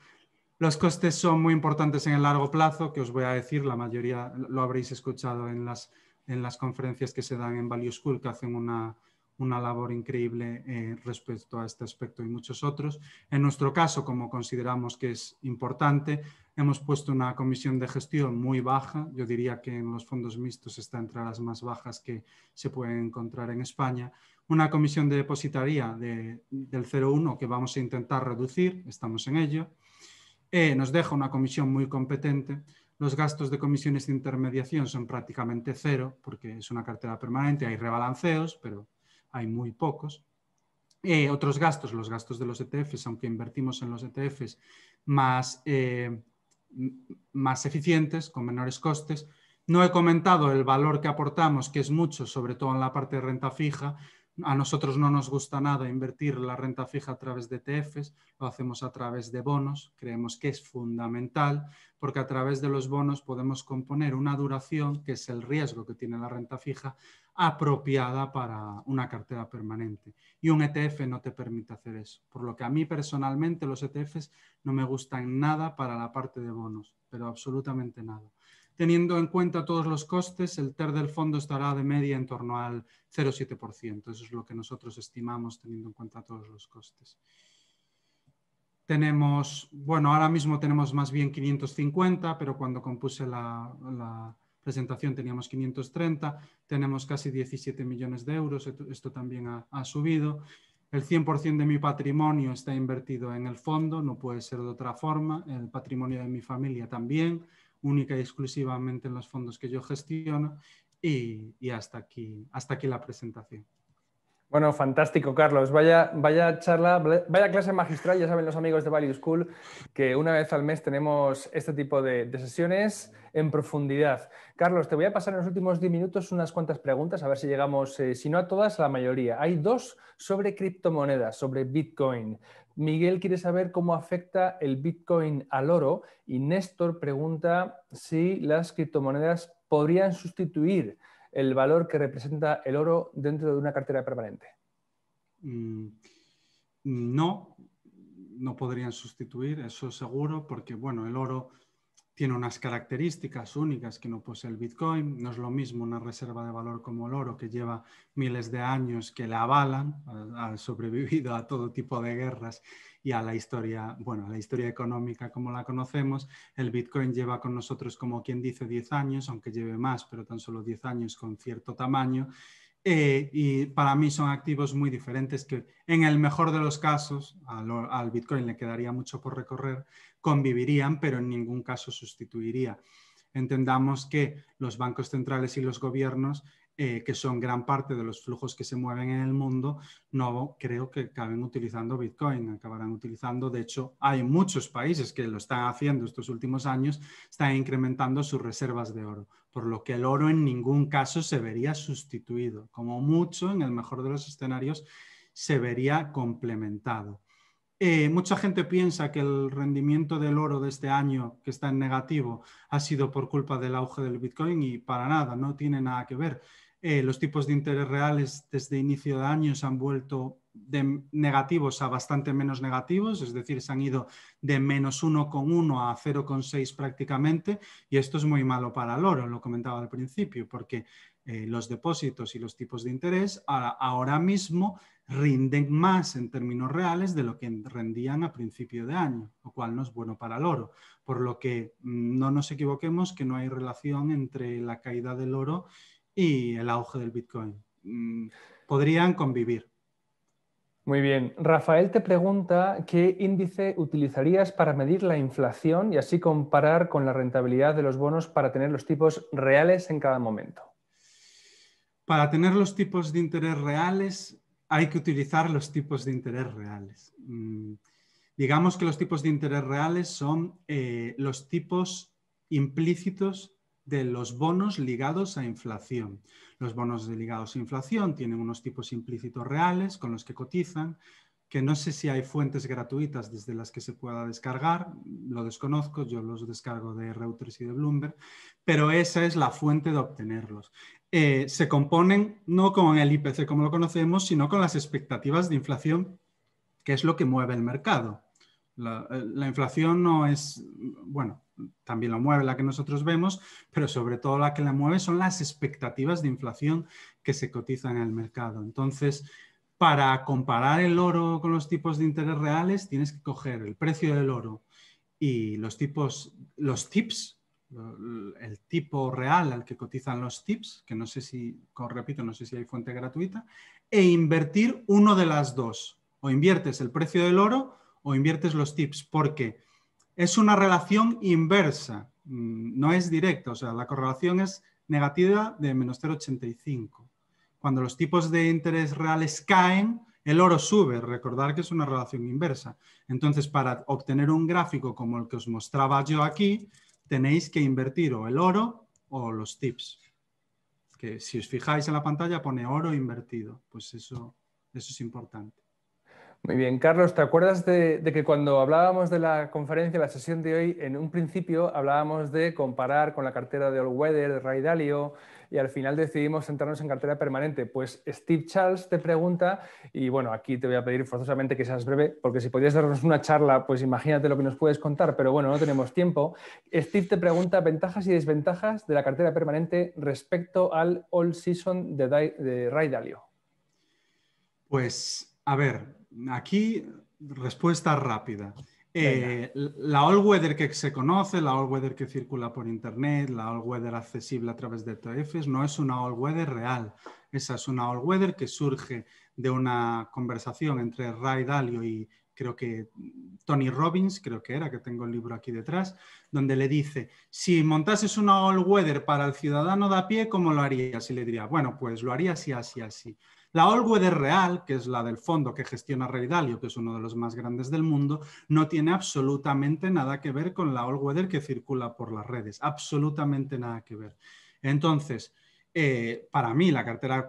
Los costes son muy importantes en el largo plazo, que os voy a decir, la mayoría lo habréis escuchado en las, en las conferencias que se dan en Value School, que hacen una, una labor increíble eh, respecto a este aspecto y muchos otros. En nuestro caso, como consideramos que es importante, hemos puesto una comisión de gestión muy baja. Yo diría que en los fondos mixtos está entre las más bajas que se pueden encontrar en España una comisión de depositaría del 0,1 que vamos a intentar reducir, estamos en ello. Eh, nos deja una comisión muy competente. Los gastos de comisiones de intermediación son prácticamente cero, porque es una cartera permanente, hay rebalanceos, pero hay muy pocos. Eh, otros gastos, los gastos de los ETFs, aunque invertimos en los ETFs más, eh, más eficientes, con menores costes. No he comentado el valor que aportamos, que es mucho, sobre todo en la parte de renta fija, a nosotros no nos gusta nada invertir la renta fija a través de ETFs, lo hacemos a través de bonos, creemos que es fundamental porque a través de los bonos podemos componer una duración, que es el riesgo que tiene la renta fija, apropiada para una cartera permanente. Y un ETF no te permite hacer eso. Por lo que a mí personalmente los ETFs no me gustan nada para la parte de bonos, pero absolutamente nada. Teniendo en cuenta todos los costes, el TER del fondo estará de media en torno al 0,7%. Eso es lo que nosotros estimamos teniendo en cuenta todos los costes. Tenemos, bueno, ahora mismo tenemos más bien 550, pero cuando compuse la, presentación teníamos 530, tenemos casi 17 millones de euros, esto también ha subido. El 100% de mi patrimonio está invertido en el fondo, no puede ser de otra forma, el patrimonio de mi familia también, única y exclusivamente en los fondos que yo gestiono. Y, hasta, aquí, hasta aquí la presentación. Bueno, fantástico, Carlos. Vaya, vaya charla, vaya clase magistral. Ya saben los amigos de Value School que una vez al mes tenemos este tipo de, sesiones en profundidad. Carlos, te voy a pasar en los últimos 10 minutos unas cuantas preguntas, a ver si llegamos, eh, si no a todas, a la mayoría. Hay dos sobre criptomonedas, sobre Bitcoin. Miguel quiere saber cómo afecta el Bitcoin al oro y Néstor pregunta si las criptomonedas podrían sustituir el valor que representa el oro dentro de una cartera permanente. Mm, no, no podrían sustituir, eso seguro, porque bueno, el oro tiene unas características únicas que no posee el Bitcoin. No es lo mismo una reserva de valor como el oro, que lleva miles de años que la avalan, ha sobrevivido a todo tipo de guerras y a la historia, bueno, a la historia económica como la conocemos. El Bitcoin lleva con nosotros, como quien dice, 10 años, aunque lleve más, pero tan solo 10 años con cierto tamaño. Eh, y para mí son activos muy diferentes que en el mejor de los casos, al, al, Bitcoin le quedaría mucho por recorrer, convivirían, pero en ningún caso sustituiría. Entendamos que los bancos centrales y los gobiernos eh, que son gran parte de los flujos que se mueven en el mundo, no creo que acaben utilizando Bitcoin, acabarán utilizando, de hecho, hay muchos países que lo están haciendo estos últimos años, están incrementando sus reservas de oro, por lo que el oro en ningún caso se vería sustituido, como mucho, en el mejor de los escenarios, se vería complementado. Eh, mucha gente piensa que el rendimiento del oro de este año, que está en negativo, ha sido por culpa del auge del Bitcoin y para nada, no tiene nada que ver. Eh, los tipos de interés reales desde inicio de año se han vuelto de negativos a bastante menos negativos, es decir, se han ido de menos 1,1 a 0,6 prácticamente, y esto es muy malo para el oro, lo comentaba al principio, porque eh, los depósitos y los tipos de interés ahora, ahora, mismo rinden más en términos reales de lo que rendían a principio de año, lo cual no es bueno para el oro, por lo que mm, no nos equivoquemos que no hay relación entre la caída del oro y el auge del Bitcoin. Mm. Podrían convivir. Muy bien. Rafael te pregunta qué índice utilizarías para medir la inflación y así comparar con la rentabilidad de los bonos para tener los tipos reales en cada momento. Para tener los tipos de interés reales hay que utilizar los tipos de interés reales. Mm. Digamos que los tipos de interés reales son eh, los tipos implícitos de los bonos ligados a inflación. Los bonos ligados a inflación tienen unos tipos implícitos reales con los que cotizan, que no sé si hay fuentes gratuitas desde las que se pueda descargar, lo desconozco, yo los descargo de Reuters y de Bloomberg, pero esa es la fuente de obtenerlos. Eh, se componen no con el IPC como lo conocemos, sino con las expectativas de inflación, que es lo que mueve el mercado. Eh, la, inflación no es, bueno, también la mueve la que nosotros vemos, pero sobre todo la que la mueve son las expectativas de inflación que se cotizan en el mercado. Entonces, para comparar el oro con los tipos de interés reales, tienes que coger el precio del oro y los tipos, los tips, el tipo real al que cotizan los tips, que no sé si, repito, no sé si hay fuente gratuita, e invertir uno de las dos. O inviertes el precio del oro o inviertes los tips, porque es una relación inversa, mm, no es directa, o sea, la correlación es negativa de menos 0,85. Cuando los tipos de interés reales caen, el oro sube, recordar que es una relación inversa. Entonces, para obtener un gráfico como el que os mostraba yo aquí, tenéis que invertir o el oro o los tips. Que si os fijáis en la pantalla pone oro invertido, pues eso, eso es importante. Muy bien, Carlos, ¿te acuerdas de, que cuando hablábamos de la conferencia, la sesión de hoy, en un principio hablábamos de comparar con la cartera de All Weather, de Ray Dalio, y al final decidimos centrarnos en cartera permanente? Pues Steve Charles te pregunta, y bueno, aquí te voy a pedir forzosamente que seas breve, porque si podías darnos una charla, pues imagínate lo que nos puedes contar, pero bueno, no tenemos tiempo. Steve te pregunta ventajas y desventajas de la cartera permanente respecto al All Season de Ray Dalio. Pues, a ver, aquí respuesta rápida. Eh, la all weather que se conoce, la all weather que circula por internet, la all weather accesible a través de e TFs, no es una all weather real. Esa es una all weather que surge de una conversación entre Ray Dalio y creo que Tony Robbins, creo que era, que tengo el libro aquí detrás, donde le dice, si montases una all weather para el ciudadano de a pie, ¿cómo lo harías? Y le diría, bueno, pues lo haría así, así, así. La All Real, que es la del fondo que gestiona Ray Dalio, que es uno de los más grandes del mundo, no tiene absolutamente nada que ver con la All que circula por las redes, absolutamente nada que ver. Entonces, eh, para mí la cartera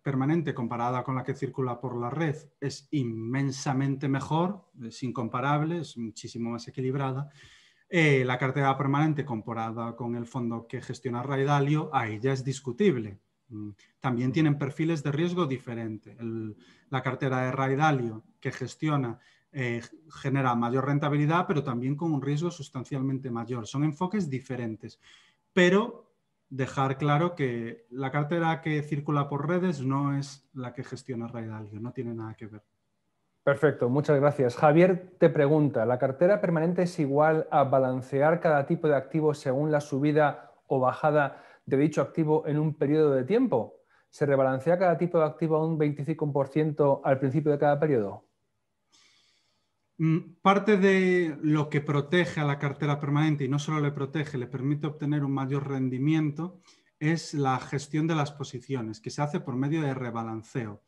permanente comparada con la que circula por la red es inmensamente mejor, es incomparable, es muchísimo más equilibrada. Eh, la cartera permanente comparada con el fondo que gestiona Dalio, ahí ya es discutible. Mm, también tienen perfiles de riesgo diferente. la cartera de Dalio, que gestiona eh, genera mayor rentabilidad, pero también con un riesgo sustancialmente mayor. Son enfoques diferentes, pero dejar claro que la cartera que circula por redes no es la que gestiona Raidalio, no tiene nada que ver. Perfecto, muchas gracias. Javier te pregunta, ¿la cartera permanente es igual a balancear cada tipo de activo según la subida o bajada de dicho activo en un periodo de tiempo? ¿Se rebalancea cada tipo de activo a un 25% al principio de cada periodo? Mm, parte de lo que protege a la cartera permanente y no solo le protege, le permite obtener un mayor rendimiento, es la gestión de las posiciones, que se hace por medio de rebalanceo.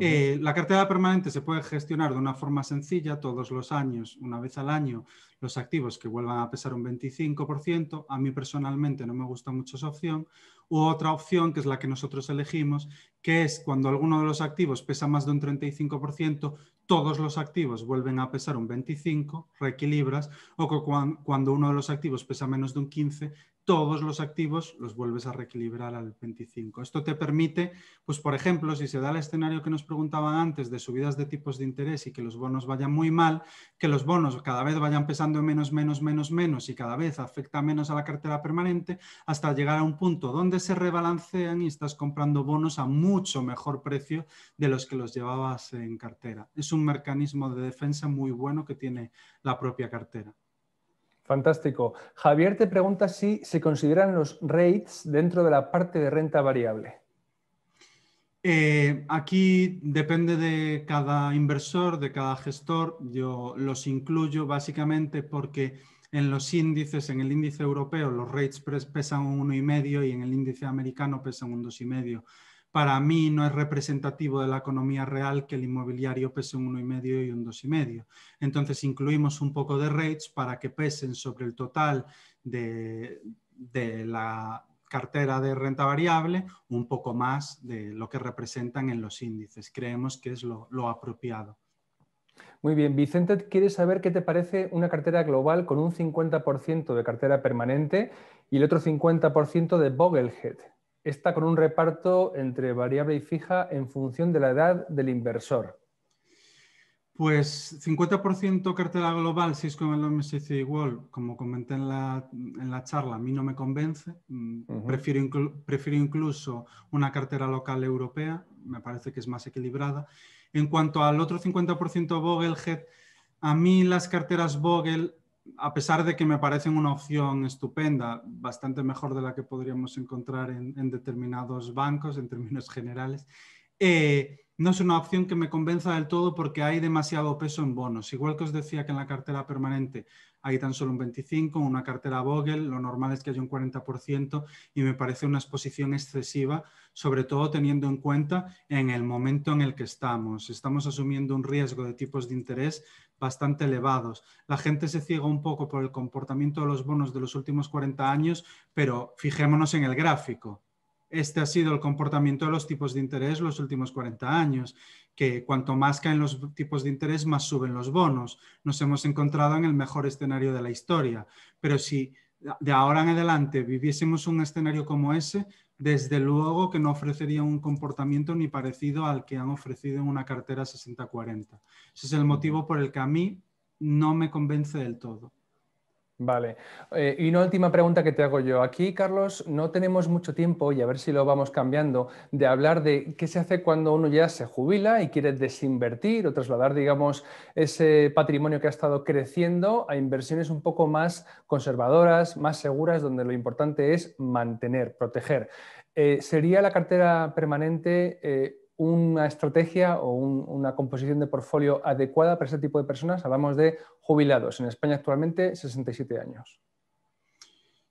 Eh, la cartera permanente se puede gestionar de una forma sencilla todos los años, una vez al año, los activos que vuelvan a pesar un 25%. A mí personalmente no me gusta mucho esa opción. U otra opción, que es la que nosotros elegimos, que es cuando alguno de los activos pesa más de un 35%, todos los activos vuelven a pesar un 25, reequilibras, o cuando uno de los activos pesa menos de un 15, todos los activos los vuelves a reequilibrar al 25. Esto te permite, pues por ejemplo, si se da el escenario que nos preguntaban antes de subidas de tipos de interés y que los bonos vayan muy mal, que los bonos cada vez vayan pesando menos, menos, menos, menos y cada vez afecta menos a la cartera permanente hasta llegar a un punto donde se rebalancean y estás comprando bonos a mucho mejor precio de los que los llevabas en cartera. Es un mecanismo de defensa muy bueno que tiene la propia cartera. Fantástico. Javier te pregunta si se consideran los rates dentro de la parte de renta variable. Eh, aquí depende de cada inversor, de cada gestor. Yo los incluyo básicamente porque en los índices, en el índice europeo, los rates pesan un 1,5 y en el índice americano pesan un 2,5 para mí no es representativo de la economía real que el inmobiliario pese un 1,5 y un 2,5. Entonces incluimos un poco de rates para que pesen sobre el total de, la cartera de renta variable un poco más de lo que representan en los índices. Creemos que es lo, apropiado. Muy bien, Vicente ¿quieres saber qué te parece una cartera global con un 50% de cartera permanente y el otro 50% de Boglehead? está con un reparto entre variable y fija en función de la edad del inversor. Pues 50% cartera global, si es como el MSC igual, como comenté en la, charla, a mí no me convence. Mm, prefiero, prefiero, incluso una cartera local europea, me parece que es más equilibrada. En cuanto al otro 50% Vogelhead, a mí las carteras Vogel a pesar de que me parecen una opción estupenda, bastante mejor de la que podríamos encontrar en, determinados bancos en términos generales, eh, no es una opción que me convenza del todo porque hay demasiado peso en bonos. Igual que os decía que en la cartera permanente hay tan solo un 25, en una cartera Vogel lo normal es que haya un 40% y me parece una exposición excesiva, sobre todo teniendo en cuenta en el momento en el que estamos. Estamos asumiendo un riesgo de tipos de interés bastante elevados. La gente se ciega un poco por el comportamiento de los bonos de los últimos 40 años, pero fijémonos en el gráfico. Este ha sido el comportamiento de los tipos de interés los últimos 40 años, que cuanto más caen los tipos de interés, más suben los bonos. Nos hemos encontrado en el mejor escenario de la historia. Pero si de ahora en adelante viviésemos un escenario como ese, desde luego que no ofrecería un comportamiento ni parecido al que han ofrecido en una cartera 60-40. Ese es el motivo por el que a mí no me convence del todo. Vale. Eh, y una última pregunta que te hago yo. Aquí, Carlos, no tenemos mucho tiempo, y a ver si lo vamos cambiando, de hablar de qué se hace cuando uno ya se jubila y quiere desinvertir o trasladar, digamos, ese patrimonio que ha estado creciendo a inversiones un poco más conservadoras, más seguras, donde lo importante es mantener, proteger. Eh, ¿Sería la cartera permanente eh, una estrategia o una composición de portfolio adecuada para ese tipo de personas? Hablamos de jubilados, en España actualmente 67 años.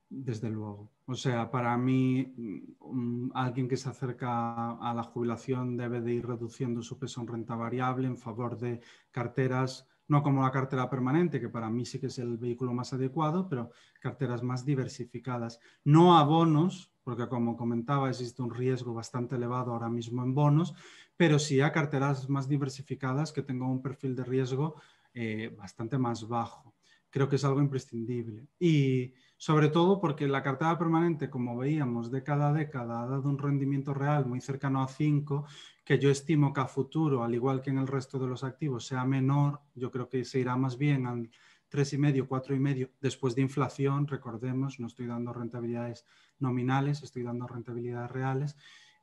Desde luego. O sea, para mí, mm, mm, alguien que se acerca a la jubilación debe de ir reduciendo su peso en renta variable en favor de carteras no como la cartera permanente, que para mí sí que es el vehículo más adecuado, pero carteras más diversificadas. No a bonos, porque como comentaba, existe un riesgo bastante elevado ahora mismo en bonos, pero sí a carteras más diversificadas que tengan un perfil de riesgo eh, bastante más bajo. Creo que es algo imprescindible. Y sobre todo porque la cartera permanente, como veíamos, de cada década ha dado un rendimiento real muy cercano a 5 que yo estimo que a futuro, al igual que en el resto de los activos, sea menor, yo creo que se irá más bien al 3,5, 4,5 después de inflación, recordemos, no estoy dando rentabilidades nominales, estoy dando rentabilidades reales,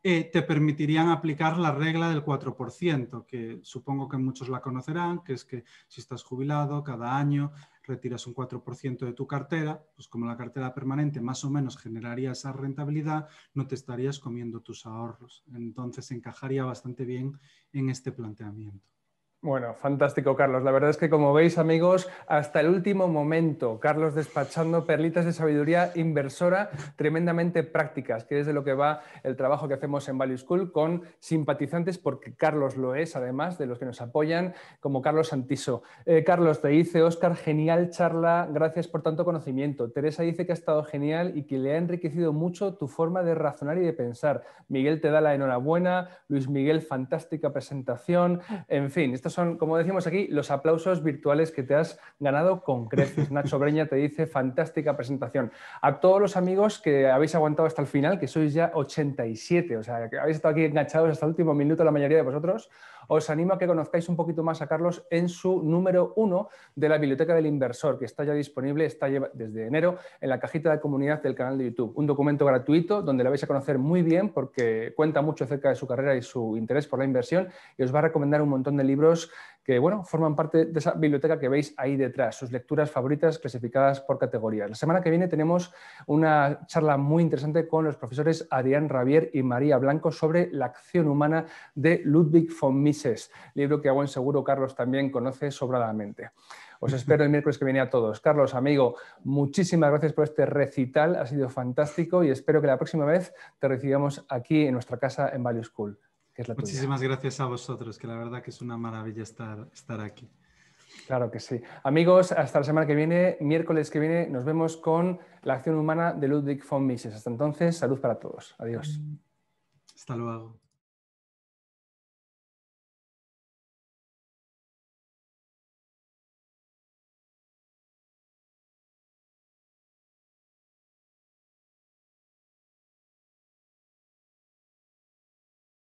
eh, te permitirían aplicar la regla del 4%, que supongo que muchos la conocerán, que es que si estás jubilado cada año retiras un 4% de tu cartera, pues como la cartera permanente más o menos generaría esa rentabilidad, no te estarías comiendo tus ahorros. Entonces encajaría bastante bien en este planteamiento. Bueno, fantástico, Carlos. La verdad es que, como veis, amigos, hasta el último momento, Carlos despachando perlitas de sabiduría inversora tremendamente prácticas, que es de lo que va el trabajo que hacemos en Value School con simpatizantes, porque Carlos lo es, además de los que nos apoyan, como Carlos Santiso. Eh, Carlos, te dice, Oscar, genial charla, gracias por tanto conocimiento. Teresa dice que ha estado genial y que le ha enriquecido mucho tu forma de razonar y de pensar. Miguel te da la enhorabuena, Luis Miguel, fantástica presentación. En fin, son, como decimos aquí, los aplausos virtuales que te has ganado con creces. Nacho Breña te dice, fantástica presentación. A todos los amigos que habéis aguantado hasta el final, que sois ya 87, o sea, que habéis estado aquí enganchados hasta el último minuto la mayoría de vosotros, os animo a que conozcáis un poquito más a Carlos en su número uno de la Biblioteca del Inversor, que está ya disponible, está desde enero en la cajita de comunidad del canal de YouTube. Un documento gratuito donde la vais a conocer muy bien porque cuenta mucho acerca de su carrera y su interés por la inversión y os va a recomendar un montón de libros que bueno, forman parte de esa biblioteca que veis ahí detrás, sus lecturas favoritas clasificadas por categorías. La semana que viene tenemos una charla muy interesante con los profesores Adrián Ravier y María Blanco sobre la acción humana de Ludwig von Mises, libro que a buen seguro Carlos también conoce sobradamente. Os espero el miércoles que viene a todos. Carlos, amigo, muchísimas gracias por este recital, ha sido fantástico y espero que la próxima vez te recibamos aquí en nuestra casa en Value School. Muchísimas gracias a vosotros, que la verdad que es una maravilla estar, estar aquí. Claro que sí. Amigos, hasta la semana que viene, miércoles que viene, nos vemos con la acción humana de Ludwig von Mises. Hasta entonces, salud para todos. Adiós. Hasta luego.